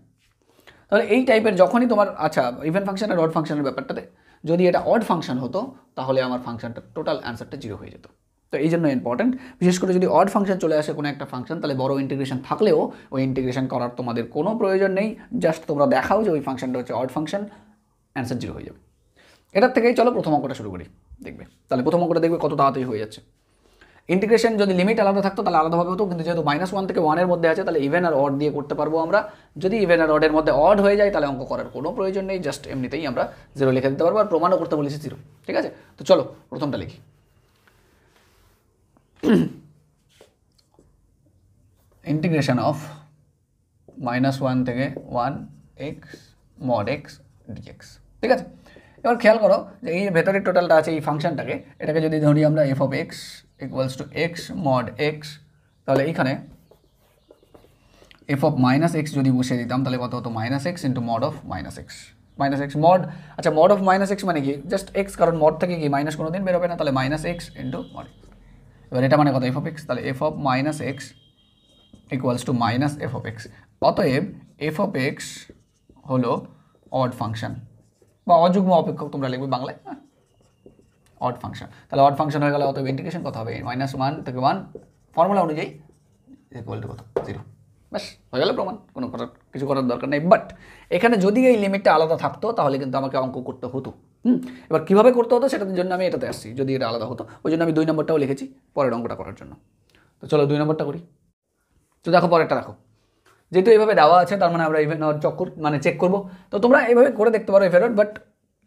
তাহলে এই টাইপের যখনই তোমার আচ্ছা ইভেন ফাংশন আর অড ফাংশনের ব্যাপারটাতে যদি এটা অড ফাংশন হতো তাহলে আমার ফাংশনটা টোটাল অ্যান্সারটা জিরো হয়ে যেত তো এই জন্য ইম্পর্ট্যান্ট বিশেষ করে যদি অড ফাংশন চলে আসে কোনো একটা ফাংশন তাহলে বড় ইন্টিগ্রেশন থাকলেও ওই ইন্টিগ্রেশন করার তোমাদের কোনো প্রয়োজন নেই জাস্ট তোমরা দেখাও যে ওই ফাংশনটা হচ্ছে অড ফাংশন অ্যান্সার জিরো হয়ে যাবে এটার থেকেই চলো প্রথম অঙ্কটা শুরু করি দেখবে তাহলে প্রথম অঙ্কটা দেখবে কত তাড়াতাড়ি হয়ে যাচ্ছে ইন্টিগ্রেশন যদি লিমিট আলাদা থাকতো তাহলে আলাদাভাবে হতো কিন্তু যেহেতু মাইনাস ওয়ান থেকে ওয়ানের মধ্যে আছে তাহলে ইভেন আর অড দিয়ে করতে পারবো আমরা যদি ইভেন আর অডের মধ্যে অড হয়ে যায় তাহলে অঙ্ক করার কোনো প্রয়োজন নেই জাস্ট এমনিতেই আমরা জিরো লিখে দিতে পারবো আর প্রমাণও করতে বলেছি জিরো ঠিক আছে তো চলো প্রথমটা লিখি ইন্টিগ্রেশন অফ মাইনাস ওয়ান থেকে one x mod x dx ঠিক আছে এবার খেয়াল করো যে এই ভেতরের টোটালটা আছে এই ফাংশানটাকে এটাকে যদি ধরি আমরা f of x equals to x mod x তাহলে এইখানে এফ অফ মাইনাস এক্স যদি বসিয়ে দিতাম তাহলে কত হতো minus x into mod of minus x minus x mod আচ্ছা মড অফ মাইনাস এক্স মানে কি জাস্ট এক্স কারণ মড থেকে কি মাইনাস কোনো দিন বেরোবে না তাহলে মাইনাস এক্স ইন্টু মড এবার এটা মানে কত এফ অফ এক্স তাহলে f of minus x equals to minus f of x অতএব এফ অফ এক্স হলো অড ফাংশন বা অযুগ্ম অপেক্ষক তোমরা লিখবে বাংলায় অড হ্যাঁ। ফাংশন তাহলে অড ফাংশন হয়ে গেলে অত ইন্টিগ্রেশন কত হবে মাইনাস ওয়ান থেকে ওয়ান ফর্মুলা অনুযায়ী কত জিরো ব্যাস হয়ে গেল প্রমাণ কোনো কথা কিছু করার দরকার নেই বাট এখানে যদি এই লিমিটটা আলাদা থাকতো তাহলে কিন্তু আমাকে অঙ্ক করতে হতো হুম এবার কীভাবে করতে হতো সেটার জন্য আমি এটাতে আসছি যদি এটা আলাদা হতো ওই জন্য আমি দুই নম্বরটাও লিখেছি পরের অঙ্কটা করার জন্য তো চলো দুই নম্বরটা করি তো দেখো পরেরটা রাখো যেহেতু এইভাবে দেওয়া আছে তার মানে আমরা ইভেন চক্কর মানে চেক করবো তো তোমরা এইভাবে করে দেখতে পারো ফেরত বাট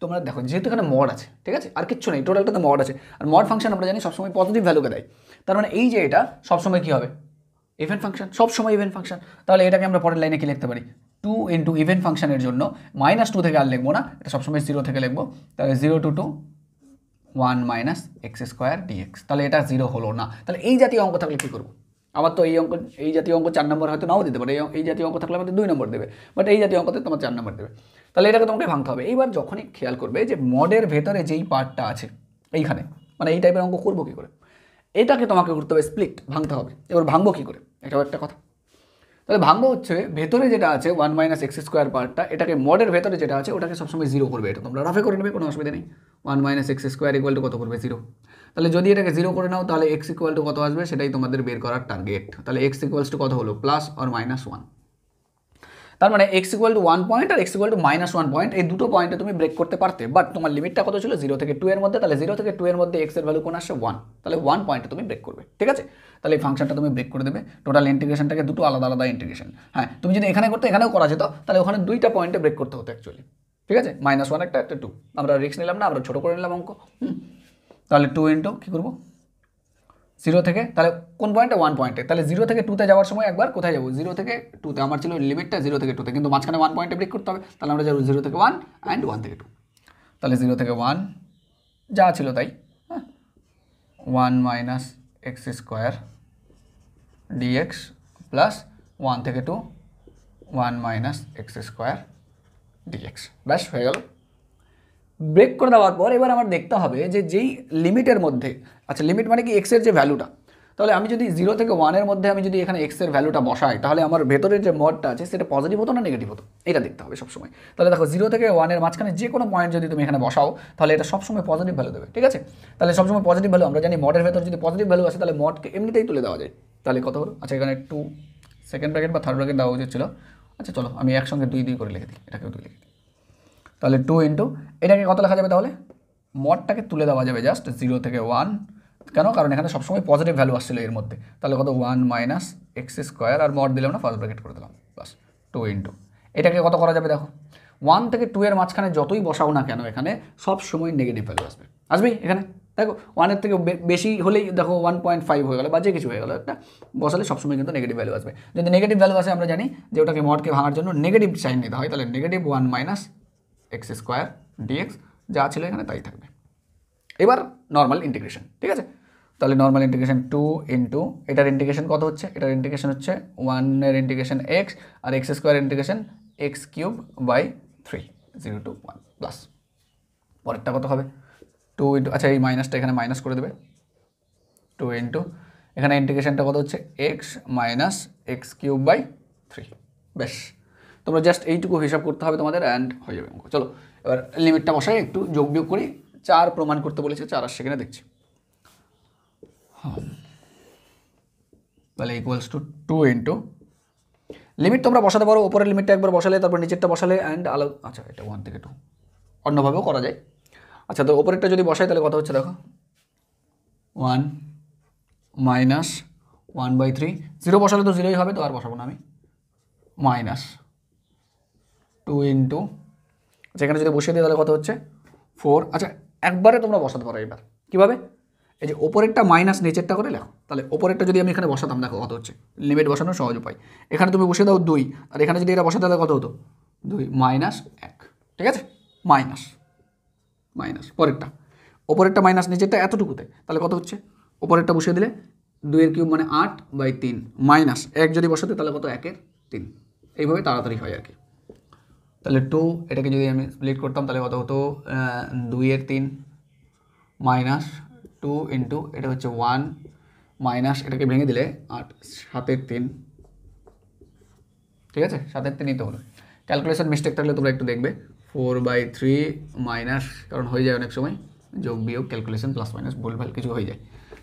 তোমরা দেখো যেহেতু এখানে মড আছে ঠিক আছে আর কিচ্ছু নেই টোটালটাতে মড আছে আর মড ফাংশন আমরা জানি সবসময় পজিটিভ ভ্যালুকে দেয় তার মানে এই যে এটা সবসময় কী হবে ইভেন্ট ফাংশন সবসময় ইভেন্ট ফাংশন তাহলে এটাকে আমরা পরের লাইনে কি লিখতে পারি টু ইন্টু ইভেন্ট ফাংশনের জন্য মাইনাস টু থেকে আর লিখবো না এটা সবসময় জিরো থেকে লিখবো তাহলে zero to two one minus x square dx তাহলে এটা জিরো হলো না তাহলে এই জাতীয় অঙ্ক থাকলে কী করবো আমার তো এই অঙ্ক এই জাতীয় অঙ্ক চার নম্বর হয়তো নাও দিতে পারে এই জাতীয় অঙ্ক থাকলে আমাদের দুই নম্বর দেবে বাট এই জাতীয় অঙ্কতে তোমার চার নম্বর দেবে তাহলে এটাকে তোমাকে ভাঙতে হবে এইবার যখনই খেয়াল করবে যে মডের ভেতরে যেই পার্টটা আছে এইখানে মানে এই টাইপের অঙ্ক করবো কী করে এটাকে তোমাকে করতে হবে স্প্লিট ভাঙতে হবে এবার ভাঙবো কী করে এটাও একটা কথা তাহলে ভাঙবো হচ্ছে ভেতরে যেটা আছে ওয়ান মাইনাস এক্স স্কোয়ার পার্টটা এটাকে মডের ভেতরে যেটা আছে ওটাকে সবসময় জিরো করবে এটা তোমরা রাফে করে নেবে কোনো অসুবিধা নেই one minus x square equal to কত করবে জিরো তাহলে যদি এটাকে জিরো করে নাও তাহলে এক্স ইকুয়াল টু কত আসবে সেটাই তোমাদের বের করার টার্গেট তাহলে এক্স ইকুয়ালস টু কত হলো প্লাস আর মাইনাস ওয়ান তার মানে x equal to one point আর x equal to minus one point এই দুটো পয়েন্টে তুমি ব্রেক করতে পারতে বাট তোমার লিমিটটা কত ছিল জিরো থেকে টু এর মধ্যে তাহলে জিরো থেকে টু এর মধ্যে এক্সের ভ্যালু কোন আসে ওয়ান তাহলে ওয়ান পয়েন্টে তুমি ব্রেক করবে ঠিক আছে তাহলে এই ফাংশনটা তুমি ব্রেক করে দেবে টোটাল ইন্টিগ্রেশনটাকে দুটো আলাদা আলাদা ইন্টিগ্রেশন হ্যাঁ তুমি যদি এখানে করতে এখানেও করা যেত তাহলে ওখানে দুইটা পয়েন্টে ব্রেক করতে হতো অ্যাকচুয়ালি ঠিক আছে মাইনাস ওয়ান একটা একটা টু আমরা রিক্স নিলাম না আমরা ছোটো করে নিলাম অঙ্ক হুম তাহলে টু ইন্টু কী করবো জিরো থেকে তাহলে কোন পয়েন্টে ওয়ান পয়েন্টে তাহলে জিরো থেকে টুতে যাওয়ার সময় একবার কোথায় যাবো জিরো থেকে টুতে আমার ছিল লিমিটটা জিরো থেকে টুতে কিন্তু মাঝখানে ওয়ান পয়েন্টে ব্রেক করতে হবে তাহলে আমরা যাবো জিরো থেকে ওয়ান অ্যান্ড ওয়ান থেকে টু তাহলে জিরো থেকে ওয়ান যা ছিল তাই হ্যাঁ one minus x square dx plus one থেকে two one minus x square dx ব্যাস হয়ে গেল ব্রেক করে দেওয়ার পর এবার আমার দেখতে হবে যে যেই লিমিটের মধ্যে আচ্ছা লিমিট মানে কি এক্সের যে ভ্যালুটা তাহলে আমি যদি জিরো থেকে ওয়ানের মধ্যে আমি যদি এখানে এক্সের ভ্যালুটা বসাই তাহলে আমার ভেতরের যে মডটা আছে সেটা পজিটিভ হতো না নেগেটিভ হতো এটা দেখতে হবে সবসময় তাহলে দেখো জিরো থেকে ওয়ানের মাঝখানে যে কোনো পয়েন্ট যদি তুমি এখানে বসাও তাহলে এটা সবসময় পজিটিভ ভ্যালু দেবে ঠিক আছে তাহলে সবসময় পজিটিভ ভ্যালু আমরা জানি মডের ভেতর যদি পজিটিভ ভ্যালু আসে তাহলে মডকে এমনিতেই তুলে দেওয়া যায় তাহলে কত হলো আচ্ছা এখানে টু সেকেন্ড ব্র্যাকেট বা থার্ড ব্র্যাকেট দেওয়া উচিত ছিল আচ্ছা চলো আমি একসঙ্গে দুই দুই করে লিখে দিই এটাকেও দুই লিখে দিই তাহলে টু ইন্টু এটাকে কত লেখা যাবে তাহলে মটটাকে তুলে দেওয়া যাবে জাস্ট জিরো থেকে ওয়ান কেন কারণ এখানে সবসময় পজিটিভ ভ্যালু আসছিলো এর মধ্যে তাহলে কত ওয়ান মাইনাস এক্স স্কোয়ার আর মট দিলাম না ফার্স্ট ব্র্যাকেট করে দিলাম বাস টু ইন্টু এটাকে কত করা যাবে দেখো ওয়ান থেকে টু এর মাঝখানে যতই বসাও না কেন এখানে সব সময় নেগেটিভ ভ্যালু আসবে আসবেই এখানে দেখো ওয়ানের থেকে বেশি হলেই দেখো ওয়ান পয়েন্ট ফাইভ হয়ে গেলো বা যে কিছু হয়ে গেলো একটা বসালে সবসময় কিন্তু নেগেটিভ ভ্যালু আসবে যদি নেগেটিভ ভ্যালু আসে আমরা জানি যে ওটাকে মটকে ভাঙার জন্য নেগেটিভ সাইন নিতে হয় তাহলে negative one minus x square dx যা ছিল এখানে তাই থাকবে এবার নর্মাল ইন্টিগ্রেশন ঠিক আছে তাহলে নর্মাল ইন্টিগ্রেশন টু ইন্টু এটার ইন্টিগ্রেশন কত হচ্ছে এটার ইন্টিগ্রেশন হচ্ছে ওয়ানের ইন্টিগ্রেশন এক্স আর x square integration x cube by three zero two one plus পরেরটা কত হবে টু ইন্টু আচ্ছা এই মাইনাসটা এখানে মাইনাস করে দেবে টু ইন্টু এখানে ইন্টিগ্রেশনটা কত হচ্ছে x minus x cube by three বেশ তোমরা জাস্ট এইটুকু হিসাব করতে হবে তোমাদের অ্যান্ড হয়ে যাবে অঙ্ক চলো এবার লিমিটটা বসাই একটু যোগ বিয়োগ করি চার প্রমাণ করতে বলেছে চার আর সেখানে দেখছি তাহলে equals to two into limit তোমরা বসাতে পারো ওপরের লিমিটটা একবার বসালে তারপর নিচেরটা বসালে অ্যান্ড আলো আচ্ছা এটা ওয়ান থেকে টু অন্যভাবেও করা যায় আচ্ছা তো ওপরেরটা যদি বসাই তাহলে কথা হচ্ছে দেখো one minus one by three zero বসালে তো জিরোই হবে তো আর বসাবো না আমি মাইনাস টু ইন্টু আচ্ছা এখানে যদি বসিয়ে দিই তাহলে কত হচ্ছে ফোর আচ্ছা একবারে তোমরা বসাতে পারো এবার কীভাবে এই যে ওপরেরটা মাইনাস নিচেরটা করে লেখো তাহলে ওপরেরটা যদি আমি এখানে বসাতাম দেখো কত হচ্ছে লিমিট বসানোর সহজ উপায় এখানে তুমি বসে দাও দুই আর এখানে যদি এটা বসাতে তাহলে কত হতো দুই মাইনাস এক ঠিক আছে মাইনাস মাইনাস পরেরটা ওপরেরটা মাইনাস নিচেরটা এতটুকুতে তাহলে কত হচ্ছে ওপরেরটা বসিয়ে দিলে দুইয়ের কিউব মানে আট বাই তিন মাইনাস এক যদি বসাতে তাহলে কত একের তিন এইভাবে তাড়াতাড়ি হয় আর কি তাহলে টু এটাকে যদি আমি স্প্লিট করতাম তাহলে কত হতো দুইয়ের তিন মাইনাস টু ইন্টু এটা হচ্ছে ওয়ান মাইনাস এটাকে ভেঙে দিলে আট সাতের তিন ঠিক আছে সাতের তিনই তো হলো ক্যালকুলেশন মিস্টেক থাকলে তোমরা একটু দেখবে ফোর বাই থ্রি মাইনাস কারণ হয়ে যায় অনেক সময় যোগ বিয়োগ ক্যালকুলেশন প্লাস মাইনাস ভুলভাল কিছু হয়ে যায়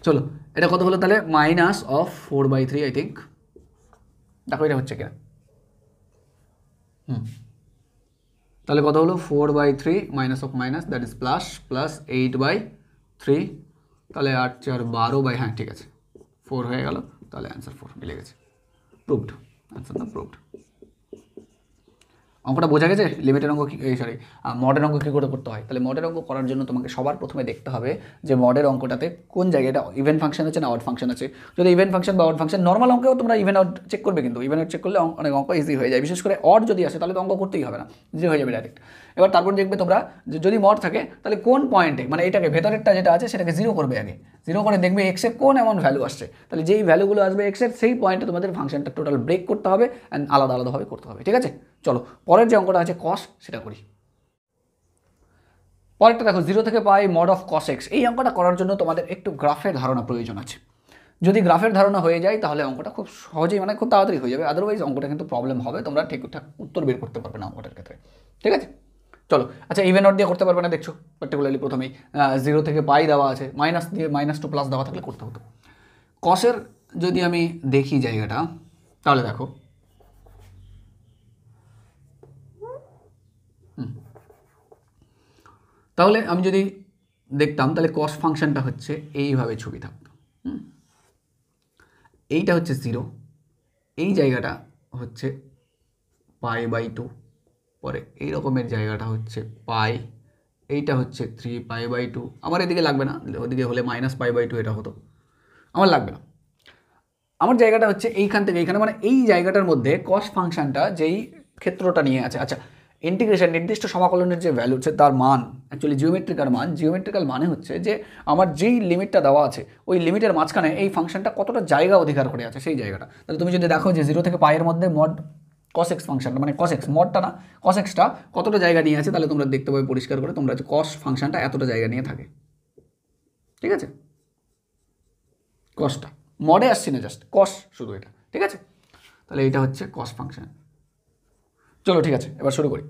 চলো এটা কত হলো তাহলে minus of four by three I think দেখো এটা হচ্ছে কিনা হুম তাহলে কথা হলো 4/3 - of - that is plus plus 8/ 3 তাহলে 8 * 4 = 12 বাই হ্যাঁ ঠিক আছে 4 হয়ে গেল তাহলে आंसर 4 মিলে গেছে প্রুভড आंसर डन প্রুভড অঙ্কটা বোঝা গেছে লিমিটেড অঙ্ক কী সরি মডের অঙ্ক কী করে করতে হয় তাহলে মডের অঙ্ক করার জন্য তোমাকে সবার প্রথমে দেখতে হবে যে মডের অঙ্কটাতে কোন জায়গায় এটা ইভেন্ট ফাংশন আছে না আউট ফাংশন আছে যদি ইভেন্ট ফাংশন বা আউট ফাংশন নর্মাল অঙ্কেও তোমরা ইভেন্ট আউট চেক করবে কিন্তু ইভেন্ট আউট চেক করলে অনেক মানে অঙ্ক ইজি হয়ে যায় বিশেষ করে অড যদি আসে তাহলে তো অঙ্ক করতেই হবে না ইজি হয়ে যাবে ডাইরেক্ট এবার তারপর দেখবে তোমরা যে যদি মর থাকে তাহলে কোন পয়েন্টে মানে এটাকে ভেতরেরটা যেটা আছে সেটাকে জিরো করবে আগে জিরো করে দেখবে এক্সের কোন এমন ভ্যালু আসছে তাহলে যেই ভ্যালুগুলো আসবে এক্সের সেই পয়েন্টে তোমাদের ফাংশনটা টোটাল ব্রেক করতে হবে অ্যান্ড আলাদা আলাদাভাবে করতে হবে ঠিক আছে চলো পরের যে অঙ্কটা আছে কস সেটা করি পরেরটা দেখো জিরো থেকে pi mod of cos x এই অঙ্কটা করার জন্য তোমাদের একটু গ্রাফের ধারণা প্রয়োজন আছে যদি গ্রাফের ধারণা হয়ে যায় তাহলে অঙ্কটা খুব সহজেই মানে খুব তাড়াতাড়ি হয়ে যাবে আদারওয়াইজ অঙ্কটা কিন্তু প্রবলেম হবে তোমরা ঠিকঠাক উত্তর বের করতে পারবে না অঙ্কটার ক্ষেত্রে ঠিক আছে চলো আচ্ছা ইভেন অট দিয়ে করতে পারবে না দেখছো পার্টিকুলারলি প্রথমেই জিরো থেকে পাই দেওয়া আছে মাইনাস দিয়ে মাইনাস টু প্লাস দেওয়া থাকলে করতে হতো কসের যদি আমি দেখি জায়গাটা তাহলে দেখো তাহলে আমি যদি দেখতাম তাহলে কস ফাংশনটা হচ্ছে এইভাবে ছবি থাকতো এইটা হচ্ছে জিরো এই জায়গাটা হচ্ছে পাই বাই টু পরে এই রকমের জায়গাটা হচ্ছে পাই এইটা হচ্ছে থ্রি পাই বাই টু আমার এদিকে লাগবে না ওদিকে হলে মাইনাস পাই বাই টু এটা হতো আমার লাগবে না আমার জায়গাটা হচ্ছে এইখান থেকে এইখানে মানে এই জায়গাটার মধ্যে কস্ট ফাংশানটা যেই ক্ষেত্রটা নিয়ে আছে আচ্ছা ইন্টিগ্রেশন নির্দিষ্ট সমাকলনের যে ভ্যালু হচ্ছে তার মান অ্যাকচুয়ালি জিওমেট্রিক্যাল মান জিওমেট্রিক্যাল মানে হচ্ছে যে আমার যেই লিমিটটা দেওয়া আছে ওই লিমিটের মাঝখানে এই ফাংশনটা কতটা জায়গা অধিকার করে আছে সেই জায়গাটা তাহলে তুমি যদি দেখো যে জিরো থেকে পায়ের মধ্যে মড কসেক্স ফাংশনটা মানে কসেক্স মডটা না কসেক্সটা কতটা জায়গা নিয়ে আছে তাহলে তোমরা দেখতে পাবে পরিষ্কার করে তোমরা কস ফাংশনটা এতটা জায়গা নিয়ে থাকে ঠিক আছে কসটা মডে আসছি না জাস্ট কস শুধু এটা ঠিক আছে তাহলে এটা হচ্ছে কস ফাংশন চলো ঠিক আছে এবার শুরু করি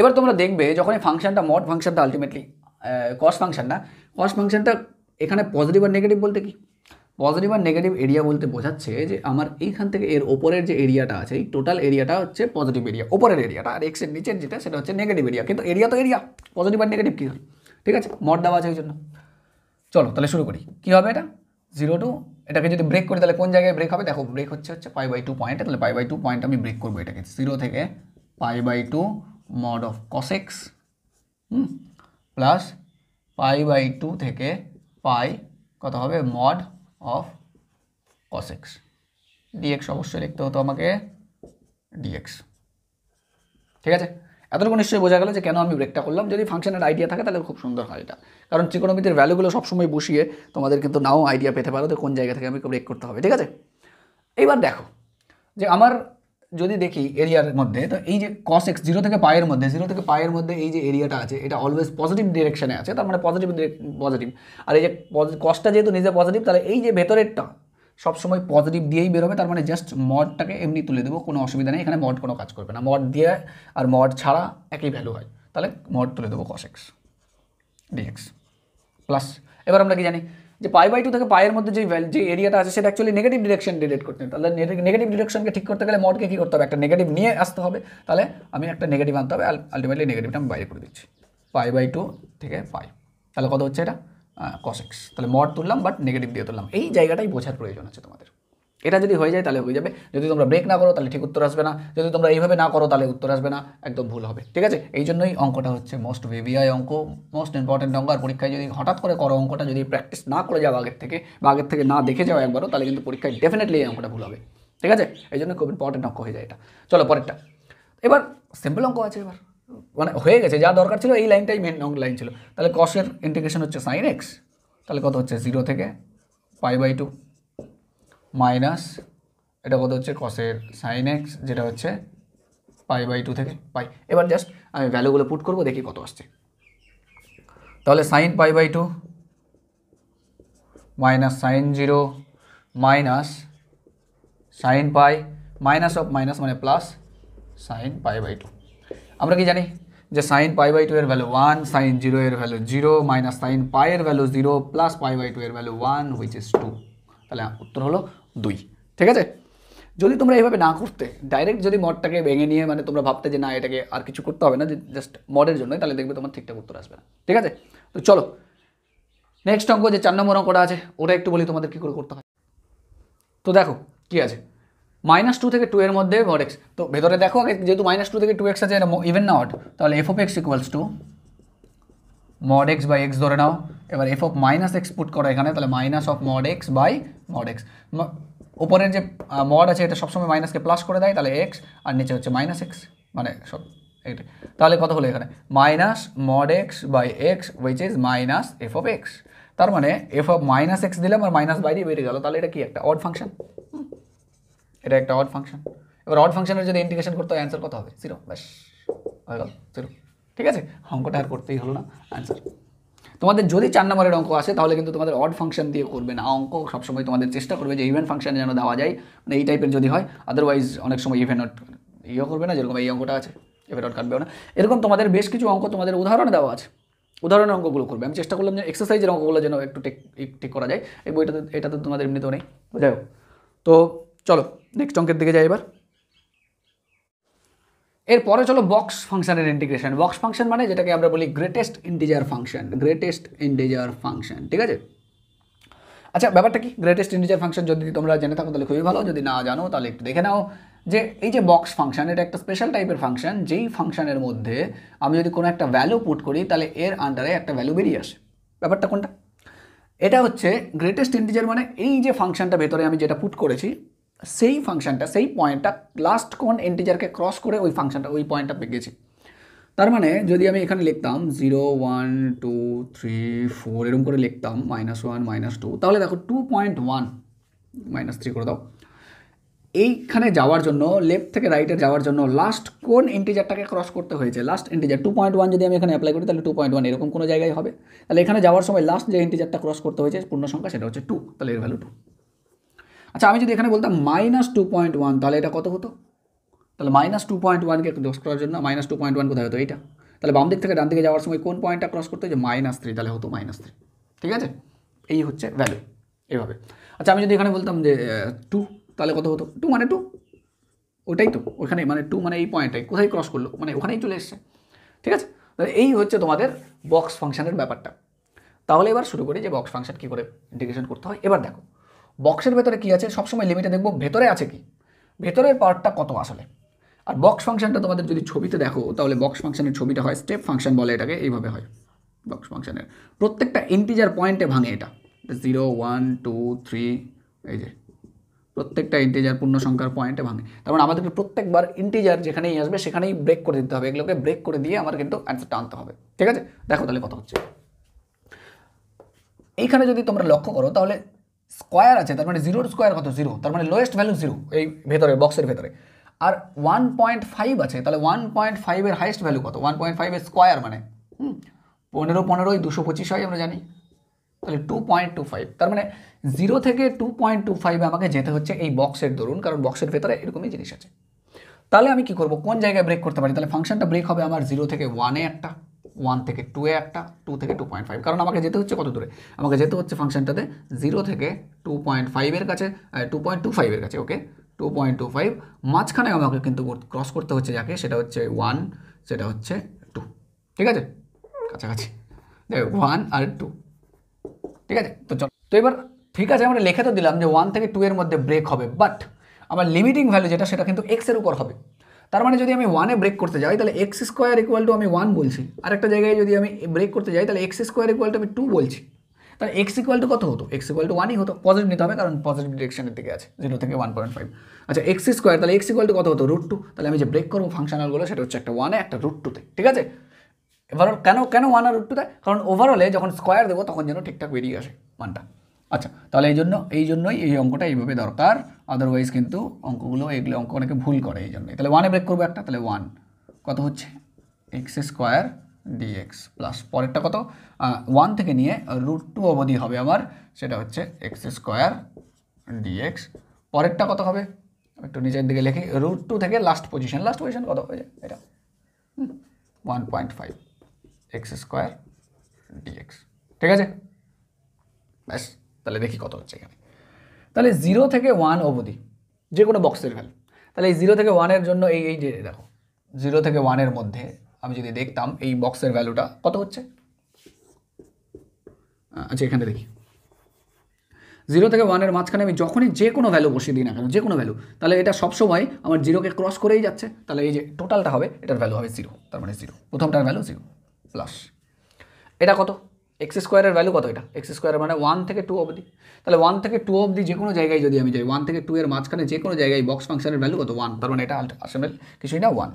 এবার তোমরা দেখবে যখন এই ফাংশনটা মড ফাংশনটা আলটিমেটলি কস ফাংশন না কস ফাংশনটা এখানে পজিটিভ আর নেগেটিভ বলতে কি পজিটিভ আর নেগেটিভ এরিয়া বলতে বোঝাচ্ছে যে আমার এইখান থেকে এর ওপরের যে এরিয়াটা আছে এই টোটাল এরিয়াটা হচ্ছে পজিটিভ এরিয়া ওপরের এরিয়াটা আর এক্সের নিচের যেটা সেটা হচ্ছে নেগেটিভ এরিয়া কিন্তু এরিয়া তো এরিয়া পজিটিভ আর নেগেটিভ কী হয় ঠিক আছে মড দেওয়া আছে ওই জন্য চলো তাহলে শুরু করি কী হবে এটা জিরো টু এটাকে যদি ব্রেক করি তাহলে কোন জায়গায় ব্রেক হবে দেখো ব্রেক হচ্ছে হচ্ছে পাই বাই টু পয়েন্ট তাহলে পাই বাই টু পয়েন্ট আমি ব্রেক করবো এটাকে জিরো থেকে pi by two mod of cos x plus pi by two থেকে পাই কত হবে mod of cos x dx অবশ্যই লিখতে হতো আমাকে ডিএক্স ঠিক আছে এতটুকু নিশ্চয়ই বোঝা গেল যে কেন আমি ব্রেকটা করলাম যদি ফাংশনের আইডিয়া থাকে তাহলে খুব সুন্দর হয় এটা কারণ ত্রিকোণমিতির ভ্যালুগুলো সবসময় বসিয়ে তোমাদের কিন্তু নাও আইডিয়া পেতে পারো যে কোন জায়গা থেকে আমি ব্রেক করতে হবে ঠিক আছে এইবার দেখো যে আমার যদি দেখি এরিয়ার মধ্যে তো এই যে কস এক্স জিরো থেকে পায়ের মধ্যে জিরো থেকে পায়ের মধ্যে এই যে এরিয়াটা আছে এটা অলওয়েজ পজিটিভ ডিরেকশানে আছে তার মানে পজিটিভ পজিটিভ আর এই যে কসটা যেহেতু নিজে পজিটিভ তাহলে এই যে ভেতরেরটা সবসময় পজিটিভ দিয়েই বেরোবে তার মানে জাস্ট মডটাকে এমনি তুলে দেবো কোনো অসুবিধা নেই এখানে মড কোনো কাজ করবে না মড দিয়ে আর মড ছাড়া একই ভ্যালু হয় তাহলে মড তুলে দেবো কস এক্স ডিএক্স প্লাস এবার আমরা কি জানি যে পাই বাই টু থেকে পায়ের মধ্যে যে যে এরিয়াটা আছে সেটা অ্যাকচুয়ালি নেগেটিভ ডিরেকশন ডিরেক্ট করতে তাহলে নেগেটিভ ডিরেকশনকে ঠিক করতে গেলে মডকে কী করতে হবে একটা নেগেটিভ নিয়ে আসতে হবে তাহলে আমি একটা নেগেটিভ আনতে হবে আলটিমেটলি নেগেটিভটা আমি বাইরে করে দিচ্ছি পাই বাই টু থেকে পাই তাহলে কত হচ্ছে এটা কসেক্স তাহলে মড তুললাম বাট নেগেটিভ দিয়ে তুললাম এই জায়গাটাই বোঝার প্রয়োজন আছে তোমাদের এটা যদি হয়ে যায় তাহলে হয়ে যাবে যদি তোমরা ব্রেক না করো তাহলে ঠিক উত্তর আসবে না যদি তোমরা এইভাবে না করো তাহলে উত্তর আসবে না একদম ভুল হবে ঠিক আছে এই জন্যই অঙ্কটা হচ্ছে মোস্ট ভেভিআই অঙ্ক মোস্ট ইম্পর্টেন্ট অঙ্ক আর পরীক্ষায় যদি হঠাৎ করে করো অঙ্কটা যদি প্র্যাকটিস না করে যাও আগের থেকে বা আগের থেকে না দেখে যাও একবারও তাহলে কিন্তু পরীক্ষায় ডেফিনেটলি এই অঙ্কটা ভুল হবে ঠিক আছে এই জন্য খুব ইম্পর্টেন্ট অঙ্ক হয়ে যায় এটা চলো পরেরটা এবার সিম্পল অঙ্ক আছে এবার মানে হয়ে গেছে যা দরকার ছিল এই লাইনটাই মেন অঙ্ক লাইন ছিল তাহলে কসের ইন্টিগ্রেশন হচ্ছে সাইন এক্স তাহলে কত হচ্ছে জিরো থেকে পাই বাই টু মাইনাস এটা কত হচ্ছে কসের সাইন এক্স যেটা হচ্ছে পাই বাই টু থেকে পাই এবার জাস্ট আমি ভ্যালুগুলো পুট করবো দেখি কত আসছে তাহলে sine pi by two minus sine zero minus sine pi minus of minus মানে plus sine pi by two আমরা কি জানি যে সাইন পাই বাই টু এর ভ্যালু ওয়ান সাইন জিরো এর value zero minus sine pi এর value zero plus pi by two এর value one which is two তাহলে উত্তর হলো দুই ঠিক আছে যদি তোমরা এইভাবে না করতে ডাইরেক্ট যদি মডটাকে ভেঙে নিয়ে মানে তোমরা ভাবতে যে না এটাকে আর কিছু করতে হবে না যে জাস্ট মডের জন্য তাহলে দেখবে তোমার ঠিকঠাক উত্তর আসবে না ঠিক আছে তো চলো নেক্সট অঙ্ক যে চার নম্বর অঙ্কটা আছে ওটা একটু বলি তোমাদের কী করে করতে হয় তো দেখো কি আছে মাইনাস টু থেকে টু এর মধ্যে মড এক্স তো ভেতরে দেখো আগে যেহেতু মাইনাস টু থেকে টু এক্স আছে ইভেন না অট তাহলে f of x equals to mod x by x ধরে নাও এবার f of minus x put করো এখানে তাহলে minus of mod x by mod x উপরের যে মড আছে এটা সবসময় মাইনাসকে প্লাস করে দেয় তাহলে এক্স আর নিচে হচ্ছে মাইনাস এক্স মানে সব এটা তাহলে কত হলো এখানে minus mod x by x which is minus f of x তার মানে এফ অফ মাইনাস এক্স দিলাম আর মাইনাস বাইরে বেরিয়ে গেল তাহলে এটা কি একটা অড ফাংশন এটা একটা অড ফাংশন এবার অড ফাংশনের যদি ইন্টিগ্রেশন করতে হয় অ্যান্সার কত হবে জিরো ব্যাস হয়ে গেল জিরো ঠিক আছে অঙ্কটা আর করতেই হলো না অ্যান্সার তোমাদের যদি চার নম্বরের অঙ্ক আসে তাহলে কিন্তু তোমাদের অড ফাংশন দিয়ে করবে না অঙ্ক সবসময় তোমাদের চেষ্টা করবে যে ইভেন্ট ফাংশানে যেন দেওয়া যায় মানে এই টাইপের যদি হয় আদারওয়াইজ অনেক সময় ইভেন্ট ইয়ে করবে না যেরকম এই অঙ্কটা আছে এভেন্ট অট কাটবেও না এরকম তোমাদের বেশ কিছু অঙ্ক তোমাদের উদাহরণে দেওয়া আছে উদাহরণের অঙ্কগুলো করবে আমি চেষ্টা করলাম যে এক্সারসাইজের অঙ্কগুলো যেন একটু টেক ঠিক করা যায় এই বইটাতে এটা তো তোমাদের এমনিতেও নেই যাই হোক তো চলো নেক্সট অঙ্কের দিকে যাই এবার এরপরে চলো বক্স ফাংশনের ইন্টিগ্রেশন বক্স ফাংশন মানে যেটাকে আমরা বলি greatest integer function greatest integer function ঠিক আছে আচ্ছা ব্যাপারটা কি গ্রেটেস্ট ইন্টিজার ফাংশন যদি তোমরা জেনে থাকো তাহলে খুবই ভালো যদি না জানো তাহলে একটু দেখে নাও যে এই যে বক্স ফাংশন এটা একটা স্পেশাল টাইপের ফাংশন যেই ফাংশনের মধ্যে আমি যদি কোনো একটা ভ্যালু পুট করি তাহলে এর আন্ডারে একটা ভ্যালু বেরিয়ে আসে ব্যাপারটা কোনটা এটা হচ্ছে গ্রেটেস্ট ইন্টিজার মানে এই যে ফাংশনটা ভেতরে আমি যেটা পুট করেছি সেই ফাংশানটা সেই পয়েন্টটা লাস্ট কোন ইন্টিজারকে ক্রস করে ওই ফাংশানটা ওই পয়েন্টটা পেয়ে গেছে তার মানে যদি আমি এখানে লিখতাম zero one two three four এরকম করে লিখতাম মাইনাস ওয়ান মাইনাস টু তাহলে দেখো two point one minus three করে দাও এইখানে যাওয়ার জন্য লেফট থেকে রাইটে যাওয়ার জন্য লাস্ট কোন ইন্টিজারটাকে ক্রস করতে হয়েছে last integer two point one যদি আমি এখানে অ্যাপ্লাই করি তাহলে টু পয়েন্ট ওয়ান এরকম কোনো জায়গায় হবে তাহলে এখানে যাওয়ার সময় লাস্ট যে ইন্টিজারটা ক্রস করতে হয়েছে পূর্ণ সংখ্যা সেটা হচ্ছে টু তাহলে এর ভ্যালু টু আচ্ছা আমি যদি এখানে বলতাম মাইনাস টু পয়েন্ট ওয়ান তাহলে এটা কত হতো তাহলে মাইনাস টু পয়েন্ট ওয়ানকে ক্রস করার জন্য মাইনাস টু পয়েন্ট ওয়ান কোথায় হতো এইটা তাহলে বাম দিক থেকে ডান দিকে যাওয়ার সময় কোন পয়েন্টটা ক্রস করতে যে মাইনাস থ্রি তাহলে হতো মাইনাস থ্রি ঠিক আছে এই হচ্ছে ভ্যালু এভাবে আচ্ছা আমি যদি এখানে বলতাম যে টু তাহলে কত হতো টু মানে টু ওটাই তো ওখানে মানে টু মানে এই পয়েন্টটাই কোথায় ক্রস করলো মানে ওখানেই চলে এসছে ঠিক আছে তাহলে এই হচ্ছে তোমাদের বক্স ফাংশানের ব্যাপারটা তাহলে এবার শুরু করি যে বক্স ফাংশন কী করে ইন্টিগ্রেশন করতে হয় এবার দেখো বক্সের ভেতরে কী আছে সবসময় লিমিটে দেখবো ভেতরে আছে কি ভেতরের পার্টটা কত আসলে আর বক্স ফাংশনটা তোমাদের যদি ছবিতে দেখো তাহলে বক্স ফাংশনের ছবিটা হয় স্টেপ ফাংশন বলে এটাকে এইভাবে হয় বক্স ফাংশনের প্রত্যেকটা ইন্টিজার পয়েন্টে ভাঙে এটা জিরো ওয়ান টু থ্রি এই যে প্রত্যেকটা ইন্টিজার পূর্ণ সংখ্যার পয়েন্টে ভাঙে তারপর মানে আমাদেরকে প্রত্যেকবার ইন্টিজার যেখানেই আসবে সেখানেই ব্রেক করে দিতে হবে এগুলোকে ব্রেক করে দিয়ে আমার কিন্তু অ্যান্সারটা আনতে হবে ঠিক আছে দেখো তাহলে কথা হচ্ছে এইখানে যদি তোমরা লক্ষ্য করো তাহলে স্কোয়ার আছে তার মানে জিরোর স্কোয়ার কত জিরো তার মানে লোয়েস্ট ভ্যালু জিরো এই ভেতরে বক্সের ভেতরে আর ওয়ান পয়েন্ট ফাইভ আছে তাহলে ওয়ান পয়েন্ট ফাইভের হাইস্ট ভ্যালু কত ওয়ান পয়েন্ট ফাইভের স্কোয়ার মানে পনেরো পনেরোই দুশো পঁচিশ হয় আমরা জানি তাহলে টু পয়েন্ট টু ফাইভ তার মানে জিরো থেকে টু পয়েন্ট টু ফাইভে আমাকে যেতে হচ্ছে এই বক্সের দরুন কারণ বক্সের ভেতরে এরকমই জিনিস আছে তাহলে আমি কি করবো কোন জায়গায় ব্রেক করতে পারি তাহলে ফাংশনটা ব্রেক হবে আমার জিরো থেকে ওয়ানে একটা ওয়ান থেকে টু এ একটা টু থেকে টু পয়েন্ট ফাইভ কারণ আমাকে যেতে হচ্ছে কত দূরে আমাকে যেতে হচ্ছে ফাংশনটাতে জিরো থেকে টু পয়েন্ট ফাইভের কাছে টু পয়েন্ট টু ফাইভের কাছে okay two point two five মাঝখানে আমাকে কিন্তু ক্রস করতে হচ্ছে যাকে সেটা হচ্ছে ওয়ান সেটা হচ্ছে টু ঠিক আছে কাছাকাছি ওয়ান আর টু ঠিক আছে তো চল তো এবার ঠিক আছে আমরা লিখে তো দিলাম যে ওয়ান থেকে টু এর মধ্যে ব্রেক হবে বাট আমার লিমিটিং ভ্যালু যেটা সেটা কিন্তু এক্সের উপর হবে তার মানে যদি আমি ওয়ানে ব্রেক করতে যাই তাহলে এক্স স্কোয়ার ইকুয়াল টু আমি ওয়ান বলছি আর একটা জায়গায় যদি আমি ব্রেক করতে যাই তাহলে এক্স স্কোয়ার ইকুয়াল টু আমি টু বলছি তাহলে এক্স ইকুয়াল টু কত হতো এক্স ইকুয়াল টু ওয়ানই হতো পজিটিভ নিতে হবে কারণ পজিটিভ ডিরেকশনের দিকে আছে জিরো থেকে ওয়ান পয়েন্ট ফাইভ আচ্ছা এক্স স্কোয়ার তাহলে এক্স ইকুয়াল টু কত হতো রুট টু তাহলে আমি যে ব্রেক করবো ফাংশনালগুলো সেটা হচ্ছে একটা ওয়ানে একটা রুট টুতে ঠিক আছে এবার কেন কেন ওয়ান আর রুট দেয় কারণ ওভারঅলে যখন স্কোয়ার দেবো তখন যেন ঠিকঠাক বেরিয়ে আসে ওয়ানটা আচ্ছা তাহলে এই জন্য এই জন্যই এই অঙ্কটা এইভাবে দরকার আদারওয়াইজ কিন্তু অঙ্কগুলো এগুলো অঙ্ক অনেকে ভুল করে এই জন্যই তাহলে ওয়ানে ব্রেক করবো একটা তাহলে ওয়ান কত হচ্ছে এক্স স্কোয়ার ডিএক্স প্লাস পরেরটা কত ওয়ান থেকে নিয়ে রুট টু অবধি হবে আমার সেটা হচ্ছে এক্স স্কোয়ার ডিএক্স পরেরটা কত হবে একটু নিচের দিকে লিখি রুট টু থেকে লাস্ট পজিশন লাস্ট পজিশন কত হয়ে যায় এটা one point five x square dx ঠিক আছে ব্যাস তাহলে দেখি কত হচ্ছে এখানে তাহলে জিরো থেকে ওয়ান অবধি যে কোনো বক্সের ভ্যালু তাহলে এই জিরো থেকে ওয়ানের জন্য এই এই যে দেখো জিরো থেকে ওয়ানের মধ্যে আমি যদি দেখতাম এই বক্সের ভ্যালুটা কত হচ্ছে আচ্ছা এখানে দেখি জিরো থেকে ওয়ানের মাঝখানে আমি যখনই যে কোনো ভ্যালু বসিয়ে দিই না কেন যে কোনো ভ্যালু তাহলে এটা সবসময় আমার জিরোকে ক্রস করেই যাচ্ছে তাহলে এই যে টোটালটা হবে এটার ভ্যালু হবে জিরো তার মানে জিরো প্রথমটার ভ্যালু জিরো প্লাস এটা কত এক্স স্কোয়ারের ভ্যালু কত এটা এক্স স্কোয়ার মানে ওয়ান থেকে টু অবধি তাহলে ওয়ান থেকে টু অবধি যে কোনো জায়গায় যদি আমি যাই ওয়ান থেকে টু এর মাঝখানে যে কোনো জায়গায় বক্স ফাংশনের ভ্যালু কত ওয়ান তার মানে এটা আসলে কিছুই না ওয়ান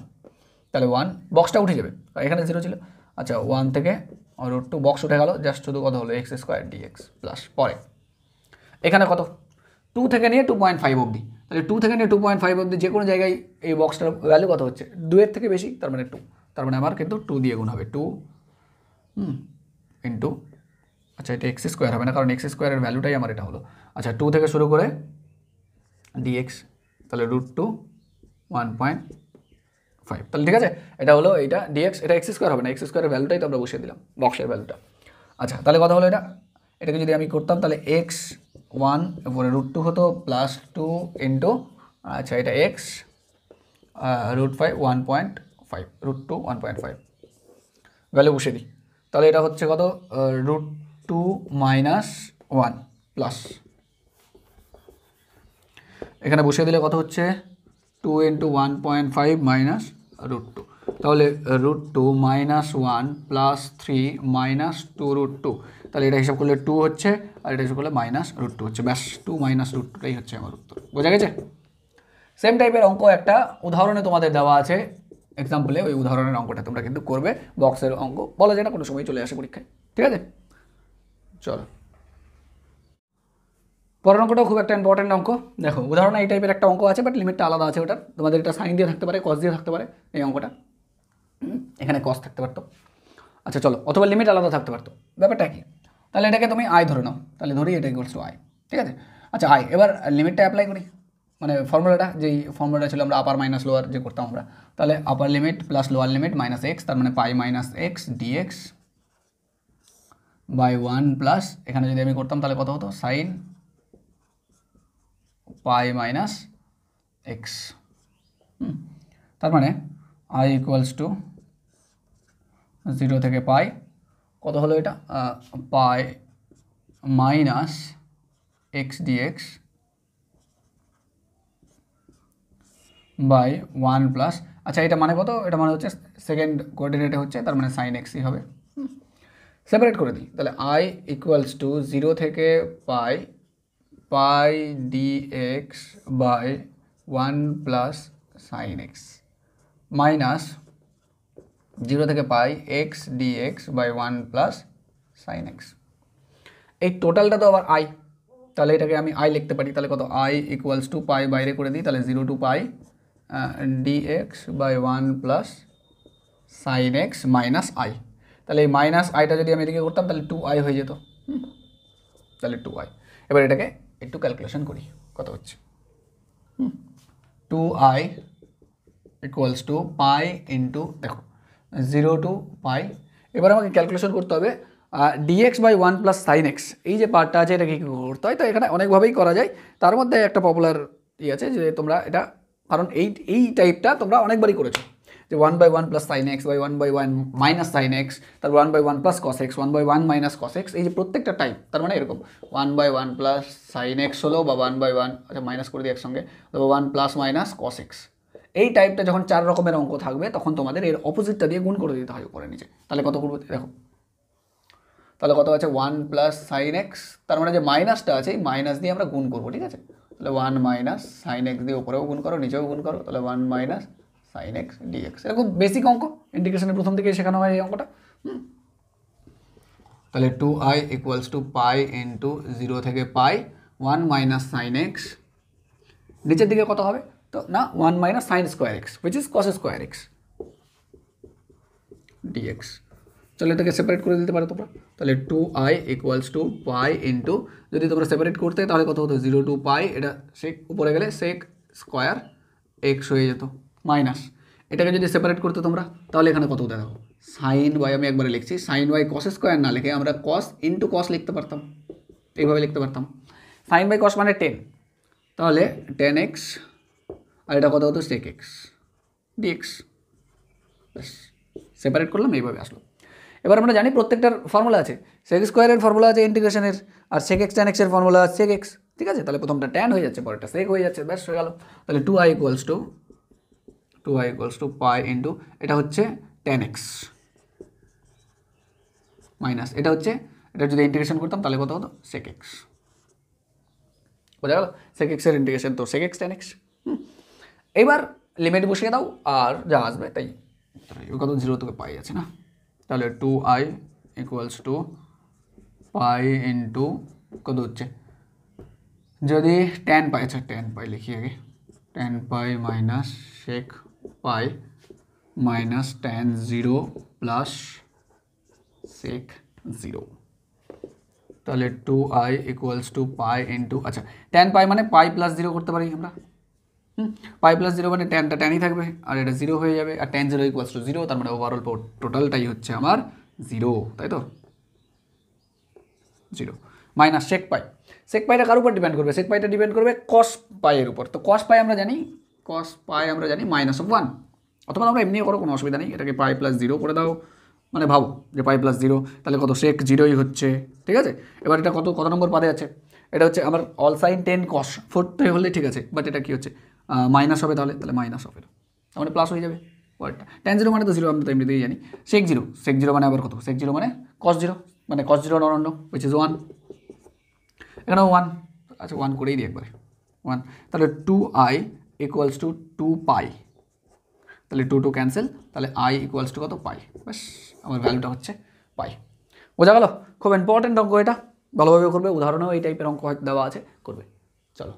তাহলে ওয়ান বক্সটা উঠে যাবে এখানে জিরো ছিল আচ্ছা ওয়ান থেকে রোড টু বক্স উঠে গেল জাস্ট শুধু কত হলো এক্স স্কোয়ার ডিএক্স প্লাস পরে এখানে কত টু থেকে নিয়ে টু পয়েন্ট ফাইভ অবধি তাহলে টু থেকে নিয়ে টু পয়েন্ট ফাইভ অবধি যে কোনো জায়গায় এই বক্সটার ভ্যালু কত হচ্ছে দুয়ের থেকে বেশি তার মানে টু তার মানে আমার কিন্তু টু দিয়ে গুণ হবে টু হুম ইন্টু আচ্ছা এটা এক্স স্কোয়ার হবে না কারণ এক্স স্কোয়ারের ভ্যালুটাই আমার এটা হলো আচ্ছা টু থেকে শুরু করে ডিএক্স তাহলে root two one point five তাহলে ঠিক আছে এটা হলো এটা ডিএক্স এটা এক্স স্কোয়ার হবে না এক্স স্কোয়ারের ভ্যালুটাই তো আমরা বসিয়ে দিলাম বক্সের ভ্যালুটা আচ্ছা তাহলে কথা হলো এটা এটাকে যদি আমি করতাম তাহলে এক্স ওয়ান এরপরে রুট টু হতো প্লাস টু ইন্টু আচ্ছা এটা x root five one point five root two one point five value বসিয়ে দিই তাহলে এটা হচ্ছে কত root two minus one plus এখানে বসিয়ে দিলে কত হচ্ছে two into one point five minus root two তাহলে root two minus one plus three minus two root two তাহলে এটা হিসাব করলে টু হচ্ছে আর এটা হিসাব করলে মাইনাস রুট টু হচ্ছে ব্যাস টু মাইনাস রুট টুটাই হচ্ছে আমার উত্তর বোঝা গেছে সেম টাইপের অঙ্ক একটা উদাহরণে তোমাদের দেওয়া আছে এক্সাম্পলে ওই উদাহরণের অঙ্কটা তোমরা কিন্তু করবে বক্সের অঙ্ক বলা যায় না কোনো সময় চলে আসে পরীক্ষায় ঠিক আছে চলো পরের অঙ্কটাও খুব একটা ইম্পর্টেন্ট অঙ্ক দেখো উদাহরণ এই টাইপের একটা অঙ্ক আছে বাট লিমিটটা আলাদা আছে ওটা তোমাদের এটা সাইন দিয়ে থাকতে পারে কস দিয়ে থাকতে পারে এই অঙ্কটা এখানে কস থাকতে পারতো আচ্ছা চলো অথবা লিমিট আলাদা থাকতে পারতো ব্যাপারটা কি তাহলে এটাকে তুমি আয় ধরে নাও তাহলে ধরি এটা করছো টু আয় ঠিক আছে আচ্ছা আয় এবার লিমিটটা অ্যাপ্লাই করি মানে ফর্মুলাটা যেই ফর্মুলাটা ছিল আমরা আপার মাইনাস লোয়ার যে করতাম আমরা তাহলে upper limit plus lower limit minus x তার মানে pi minus x dx by one plus এখানে যদি আমি করতাম তাহলে কত হতো সাইন পাই মাইনাস এক্স তার মানে আই ইকুয়ালস টু জিরো থেকে পাই কত হলো এটা pi minus x dx by one plus আচ্ছা এটা মানে কত এটা মানে হচ্ছে সেকেন্ড কোঅর্ডিনেটে হচ্ছে তার মানে সাইন এক্সই হবে সেপারেট করে দিই তাহলে আই ইকুয়ালস টু জিরো থেকে pi pi d x by one plus sine x minus zero থেকে pi x D x by one plus sine x এই টোটালটা তো আবার আই তাহলে এটাকে আমি আই লিখতে পারি তাহলে কত আই ইকুয়ালস টু পাই বাইরে করে দিই তাহলে zero to pi d x by one plus sine x minus I তাহলে এই মাইনাস আইটা যদি আমি এদিকে করতাম তাহলে টু আই হয়ে যেত তাহলে টু আই এবার এটাকে একটু ক্যালকুলেশন করি কত হচ্ছে two I equals to pi into দেখো জিরো টু পাই এবার আমাকে ক্যালকুলেশন করতে হবে d x by one plus sine x এই যে পার্টটা আছে এটাকে কী করতে হয় তো এখানে অনেকভাবেই করা যায় তার মধ্যে একটা পপুলার ই আছে যে তোমরা এটা কারণ এই এই টাইপটা তোমরা অনেকবারই করেছো যে one by one plus sine x by one by one minus sine x তার one by one plus cos x one by one minus cos x এই যে প্রত্যেকটা টাইপ তার মানে এরকম one by one plus sine x হলো বা one by one আচ্ছা মাইনাস করে দিই একসঙ্গে অথবা one plus minus cos x এই টাইপটা যখন চার রকমের অঙ্ক থাকবে তখন তোমাদের এর অপোজিটটা দিয়ে গুণ করে দিতে হয় উপরে নিচে তাহলে কত করবে দেখো তাহলে কত আছে ওয়ান প্লাস সাইন এক্স তার মানে যে মাইনাসটা আছে এই মাইনাস দিয়ে আমরা গুণ করবো ঠিক আছে তাহলে ওয়ান মাইনাস সাইন এক্স দিয়ে উপরেও গুণ করো নিচেও গুণ করো তাহলে one minus sine x d x এরকম বেসিক অঙ্ক ইন্টিগ্রেশনের প্রথম থেকে শেখানো হয় এই অঙ্কটা তাহলে two I equals to pi into zero থেকে pi one minus sine x নিচের দিকে কত হবে তো না one minus sine square x which is cos square x dx চলো এটাকে সেপারেট করে দিতে পারো তোমরা তাহলে two I equals to pi into যদি তোমরা সেপারেট করতে তাহলে কত হতো জিরো টু পাই এটা সেক উপরে গেলে সেক স্কোয়ার এক্স হয়ে যেত মাইনাস এটাকে যদি সেপারেট করতে তোমরা তাহলে এখানে কত দেখো সাইন ওয়াই আমি একবারে লিখছি সাইন ওয়াই কস স্কোয়ার না লিখে আমরা কস ইন্টু কস লিখতে পারতাম এইভাবে লিখতে পারতাম সাইন বাই কস মানে টেন তাহলে টেন এক্স আর এটা কত হতো সেক এক্স ডিএক্স ব্যাস সেপারেট করলাম এইভাবে আসলো এবার আমরা জানি প্রত্যেকটার ফর্মুলা আছে সেক স্কোয়ারের ফর্মুলা আছে ইন্টিগ্রেশনের আর সেক এক্স ট্যান এক্সের ফর্মুলা আছে সেক এক্স ঠিক আছে তাহলে প্রথমটা ট্যান হয়ে যাচ্ছে পরেরটা সেক হয়ে যাচ্ছে ব্যাস হয়ে গেল তাহলে two I equals to two I equals to pi into এটা হচ্ছে ট্যান এক্স মাইনাস এটা হচ্ছে এটা যদি ইন্টিগ্রেশন করতাম তাহলে কত হতো সেক এক্স বোঝা গেল সেক এক্সের ইন্টিগ্রেশন তো সেক এক্স ট্যান এক্স এইবার লিমিট বসিয়ে দাও আর যা আসবে তাই কত জিরো তোকে পাই আছে না तेल two I equals to pi into कद जदि टेन पाई अच्छा टेन पाई लिखिए अगे tan pi minus sec pi minus tan zero plus sec zero तेल two I equals to pi into अच्छा टेन पाई मैं पाई प्लस जिरो करते পাই plus zero মানে ট্যানটা ট্যানই থাকবে আর এটা জিরো হয়ে যাবে আর tan zero equals to zero তার মানে ওভারঅল টোটালটাই হচ্ছে আমার জিরো তাই তো zero minus sec pi sec পাইটা কার উপর ডিপেন্ড করবে শেক পাইটা ডিপেন্ড করবে কস পাইয়ের উপর তো কস পাই আমরা জানি কস পাই আমরা জানি মাইনাস অফ ওয়ান অথবা আমরা এমনি করো কোনো অসুবিধা নেই এটাকে পাই প্লাস জিরো করে দাও মানে ভাবো যে পাই প্লাস জিরো তাহলে কত শেক জিরোই হচ্ছে ঠিক আছে এবার এটা কত কত নম্বর পাদে আছে এটা হচ্ছে আমার অল সাইন টেন কস ফোরতে হলে ঠিক আছে বাট এটা কী হচ্ছে মাইনাস হবে তাহলে তাহলে মাইনাস হবে তার মানে প্লাস হয়ে যাবে পরেরটা টেন জিরো মানে তো জিরো আমরা তো এমনিতেই জানি সেক জিরো সেক জিরো মানে আবার কত সেক জিরো মানে কস জিরো মানে কস জিরো অনন্য উইচ ইজ ওয়ান এখানেও ওয়ান আচ্ছা ওয়ান করেই দিই একবারে ওয়ান তাহলে two I equals to two pi তাহলে টু টু ক্যান্সেল তাহলে আই ইকুয়ালস টু কত পাই ব্যাস আমার ভ্যালুটা হচ্ছে পাই বোঝা গেল খুব ইম্পর্ট্যান্ট অঙ্ক এটা ভালোভাবে করবে উদাহরণেও এই টাইপের অঙ্ক হয়তো দেওয়া আছে করবে চলো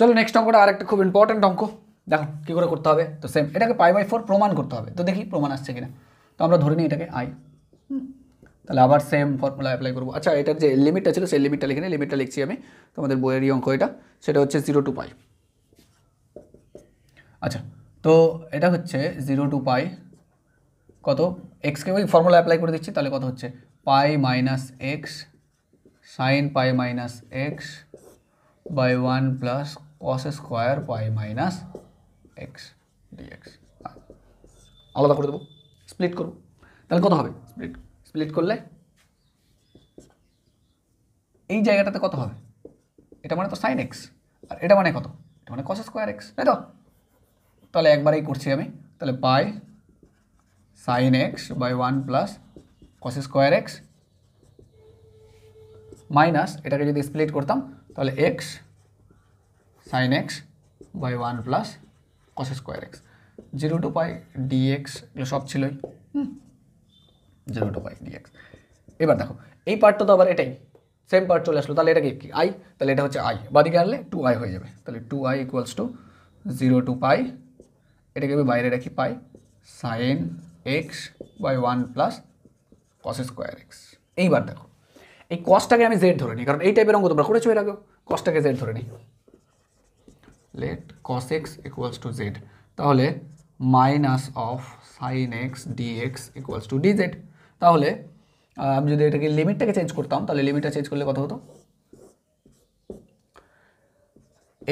চলো নেক্সট অঙ্কটা আরেকটা খুব ইম্পর্ট্যান্ট অঙ্ক দেখো কী করে করতে হবে তো সেম এটাকে পাই বাই ফোর প্রমাণ করতে হবে তো দেখি প্রমাণ আসছে কিনা তো আমরা ধরে নিই এটাকে আই তাহলে আবার সেম ফর্মুলা অ্যাপ্লাই করবো আচ্ছা এটার যে লিমিটটা ছিল সেই লিমিটটা লিখে নিই লিমিটটা লিখছি আমি তোমাদের বইয়েরই অঙ্ক এটা সেটা হচ্ছে জিরো টু পাই আচ্ছা তো এটা হচ্ছে জিরো টু পাই কত এক্সকে ওই ফর্মুলা অ্যাপ্লাই করে দিচ্ছি তাহলে কত হচ্ছে pi minus x sine pi minus x by one plus cos square y minus x d x আলাদা করে দেবো স্প্লিট করব তাহলে কত হবে স্প্লিট স্প্লিট করলে এই জায়গাটাতে কত হবে এটা মানে তো সাইন এক্স আর এটা মানে কত এটা মানে কস স্কোয়ার এক্স তাই তো তাহলে একবারেই করছি আমি তাহলে by sine x by one plus cos square x minus এটাকে যদি স্প্লিট করতাম তাহলে x sine x by one plus cos square x zero to pi d x এগুলো সব ছিলই জিরো টু পাই ডিএক্স এবার দেখো এই পার্টটা তো আবার এটাই সেম পার্ট চলে আসলো তাহলে এটাকে কি আই তাহলে এটা হচ্ছে আই বাদিকে আনলে টু আই হয়ে যাবে তাহলে two I equals to zero to pi এটাকে আমি বাইরে রাখি pi sine x by one plus cos square x এইবার দেখো এই কসটাকে আমি জেড ধরে নিই কারণ এই টাইপের অঙ্গ তোমরা করেছো এর আগেও কসটাকে জেড ধরে নিই let cos x equals to z তাহলে minus of sine x D x equals to d z তাহলে আমি যদি এটাকে লিমিটটাকে চেঞ্জ করতাম তাহলে লিমিটটা চেঞ্জ করলে কত হতো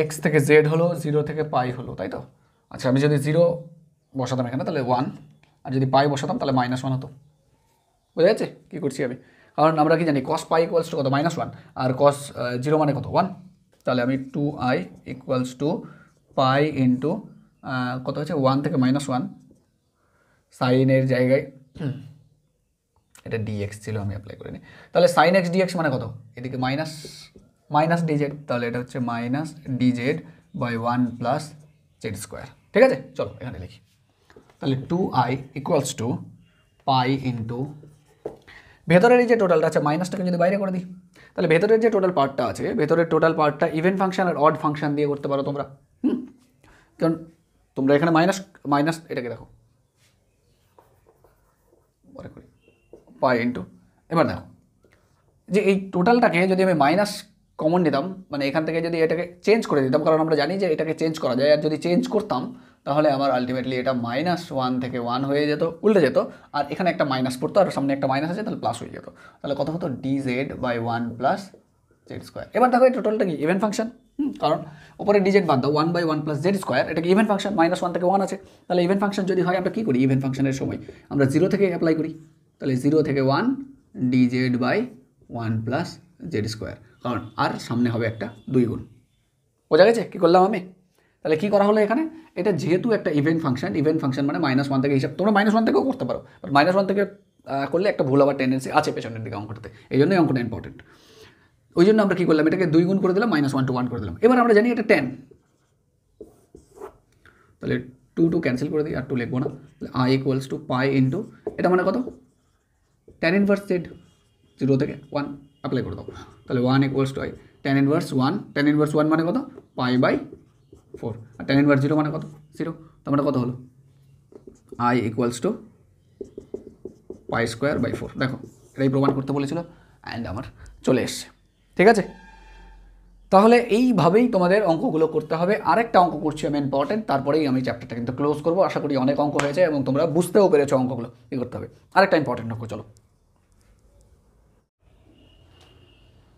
এক্স থেকে জেড হলো জিরো থেকে পাই হলো তাই তো আচ্ছা আমি যদি জিরো বসাতাম এখানে তাহলে ওয়ান আর যদি পাই বসাতাম তাহলে মাইনাস ওয়ান হতো বুঝা যাচ্ছে কী করছি আমি কারণ আমরা কি জানি কস পাই ইকুয়ালস টু কত মাইনাস ওয়ান আর কস জিরো মানে কত ওয়ান তাহলে আমি two I equals to pi into কত হচ্ছে ওয়ান থেকে মাইনাস ওয়ান সাইনের জায়গায় এটা ডিএক্স ছিল আমি অ্যাপ্লাই করিনি তাহলে সাইন এক্স ডিএক্স মানে কত এদিকে মাইনাস মাইনাস ডিজেড তাহলে এটা হচ্ছে minus d z by one plus z square ঠিক আছে চলো এখানে লিখি তাহলে two I equals to pi into ভেতরের এই যে টোটালটা আছে মাইনাসটাকে যদি বাইরে করে দিই তাহলে ভেতরের যে টোটাল পার্টটা আছে ভেতরের টোটাল পার্টটা ইভেন ফাংশন আর অড ফাংশন দিয়ে করতে পারো তোমরা হুম কারণ তোমরা এখানে মাইনাস মাইনাস এটাকে দেখো পাই ইন্টু এবার দেখো যে এই টোটালটাকে যদি আমি মাইনাস কমন নিতাম মানে এখান থেকে যদি এটাকে চেঞ্জ করে দিতাম কারণ আমরা জানি যে এটাকে চেঞ্জ করা যায় আর যদি চেঞ্জ করতাম তাহলে আমার আলটিমেটলি এটা মাইনাস ওয়ান থেকে ওয়ান হয়ে যেত উল্টে যেত আর এখানে একটা মাইনাস পড়তো আর সামনে একটা মাইনাস আছে তাহলে প্লাস হয়ে যেত তাহলে কত হতো d z by one plus z square এবার দেখো এই টোটালটা কি ইভেন ফাংশন কারণ ওপরে ডিজেট বাদ দাও one by one plus z square এটা কি ইভেন ফাংশন মাইনাস ওয়ান থেকে ওয়ান আছে তাহলে ইভেন ফাংশন যদি হয় আমরা কী করি ইভেন ফাংশনের সময় আমরা জিরো থেকে অ্যাপ্লাই করি তাহলে জিরো থেকে one d z by one plus z square কারণ আর সামনে হবে একটা দুই গুণ বোঝা গেছে কী করলাম আমি তাহলে কি করা হলো এখানে এটা যেহেতু একটা ইভেন্ট ফাংশন ইভেন্ট ফাংশন মানে মাইনাস ওয়ান থেকে হিসাব তোমরা মাইনাস ওয়ান থেকেও করতে পারো বাট মাইনাস ওয়ান থেকে করলে একটা ভুল আবার টেন্ডেন্সি আছে পেছনের দিকে অঙ্কটাতে এই জন্যই অঙ্কটা ইম্পর্টেন্ট ওই জন্য আমরা কী করলাম এটাকে দুই গুণ করে দিলাম মাইনাস ওয়ান টু ওয়ান করে দিলাম এবার আমরা জানি এটা টেন তাহলে টু টু ক্যান্সেল করে দিই আর টু লিখবো না I equals to pi into এটা মানে কত টেন ইনভার্স জেড জিরো থেকে ওয়ান অ্যাপ্লাই করে দাও তাহলে one equals to I tan inverse one tan inverse one মানে কত পাই বাই ফোর আর টেন ইনভার্স জিরো মানে কত জিরো তো আমরা কত হলো I equals to pi square by four দেখো এটাই প্রমাণ করতে বলেছিল অ্যান্ড আমার চলে এসছে ঠিক আছে তাহলে এইভাবেই তোমাদের অঙ্কগুলো করতে হবে আরেকটা অঙ্ক করছি আমি ইম্পর্টেন্ট তারপরেই আমি চ্যাপ্টারটা কিন্তু ক্লোজ করবো আশা করি অনেক অঙ্ক হয়েছে এবং তোমরা বুঝতেও পেরেছো অঙ্কগুলো কী করতে হবে আরেকটা ইম্পর্টেন্ট অঙ্ক চলো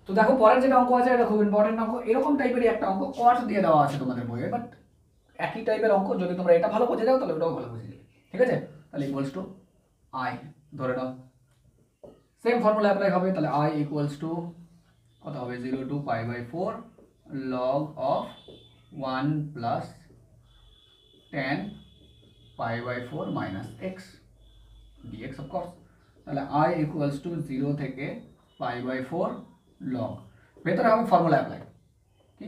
তো দেখো পরের যেটা অঙ্ক আছে এটা খুব ইম্পর্টেন্ট অঙ্ক এরকম টাইপেরই একটা অঙ্ক কট দিয়ে দেওয়া আছে তোমাদের বইয়ে বাট একই টাইপের অঙ্ক যদি তোমরা এটা ভালো বুঝে যাও তাহলে ওটাও ভালো বুঝে যাবে ঠিক আছে তাহলে ইকুয়ালস টু আই ধরে নাও সেম ফর্মুলা অ্যাপ্লাই হবে তাহলে আই ইকুয়ালস টু কত হবে zero to pi by four log of one plus tan pi by four minus x d x of course তাহলে আই ইকুয়ালস টু জিরো থেকে পাই বাই ফোর লগ ভেতরে হবে formula apply কি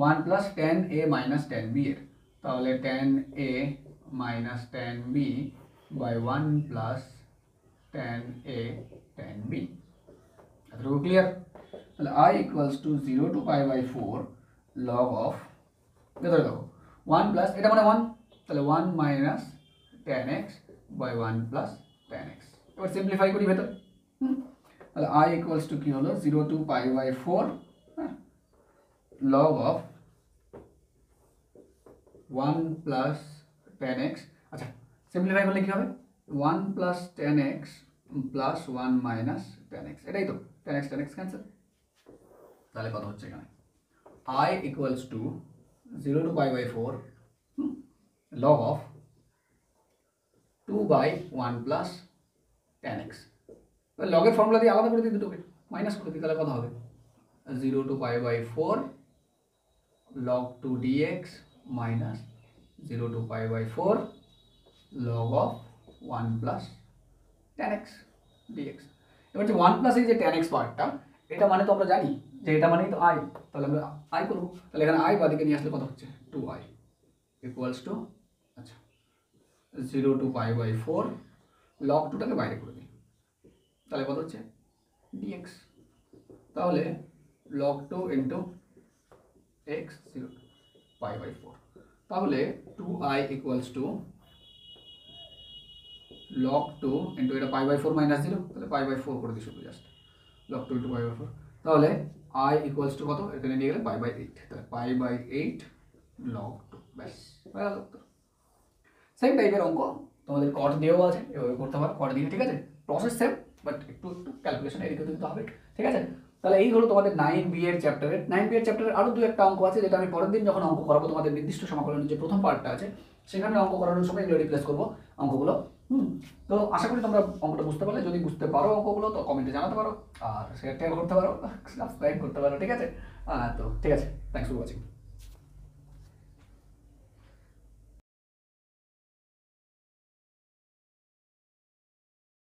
one plus tan a minus tan b এর তাহলে tan a minus tan b by one plus tan a tan b এতটুকু clear তাহলে I equals to zero to pi by four log of ভেতরে দেখো one plus এটা মানে one তাহলে one minus tan x by one plus tan x এবার simplify করি ভেতর হুম अल आई इक्वल्स टू क्यों लो zero to pi by four log of one plus tan x अच्छा सिमिलिफाई करने क्या है one plus tan x plus one minus tan x add ही तो tan x tan x cancel ताले पता होते क्या है I equals to zero to pi by four log of two by one plus লগের ফর্মুলা দিয়ে আলাদা করে দিই দুটোকে মাইনাস করে দিই তাহলে কথা হবে zero to pi by four log two d x minus zero to pi by four log of one plus tan x d x এবার যে ওয়ান প্লাস এই যে ট্যান এক্স পার্টটা এটা মানে তো আমরা জানি যে এটা মানেই তো আই তাহলে আমরা আই করবো তাহলে এখানে আই বা দিকে নিয়ে আসলে কত হচ্ছে টু আই ইকুয়ালস টু আচ্ছা zero to pi by four log টুটাকে বাইরে করে দিই তাহলে কত হচ্ছে ডিএক্স তাহলে log two into x zero pi by four তাহলে two I equals to log two into এটা pi by four minus zero তাহলে পাই বাই ফোর করে দিই শুধু just log two into pi by four তাহলে I equals to কত এখানে নিয়ে গেলে পাই বাই এইট তাহলে pi by eight log two ব্যাস হয়ে গেল সেম টাইপের অঙ্ক তোমাদের কট দিয়েও আছে এভাবে করতে পারো কট দিয়ে ঠিক আছে প্রসেস সেম বাট একটু একটু ক্যালকুলেশন এদিকে ওদিকে হবে ঠিক আছে তাহলে এই হলো তোমাদের নাইন বি এর চ্যাপ্টারের নাইন বি এর চ্যাপ্টারের আরও দু একটা অঙ্ক আছে যেটা আমি পরের দিন যখন অঙ্ক করাবো তোমাদের নির্দিষ্ট সমাকলনের যে প্রথম পার্টটা আছে সেখানে অঙ্ক করানোর সময় এগুলো রিপ্লেস করবো অঙ্কগুলো হুম তো আশা করি তোমরা অঙ্কটা বুঝতে পারলে যদি বুঝতে পারো অঙ্কগুলো তো কমেন্টে জানাতে পারো আর শেয়ার করতে পারো সাবস্ক্রাইব (laughs) করতে পারো ঠিক আছে তো ঠিক আছে থ্যাংকস ফর ওয়াচিং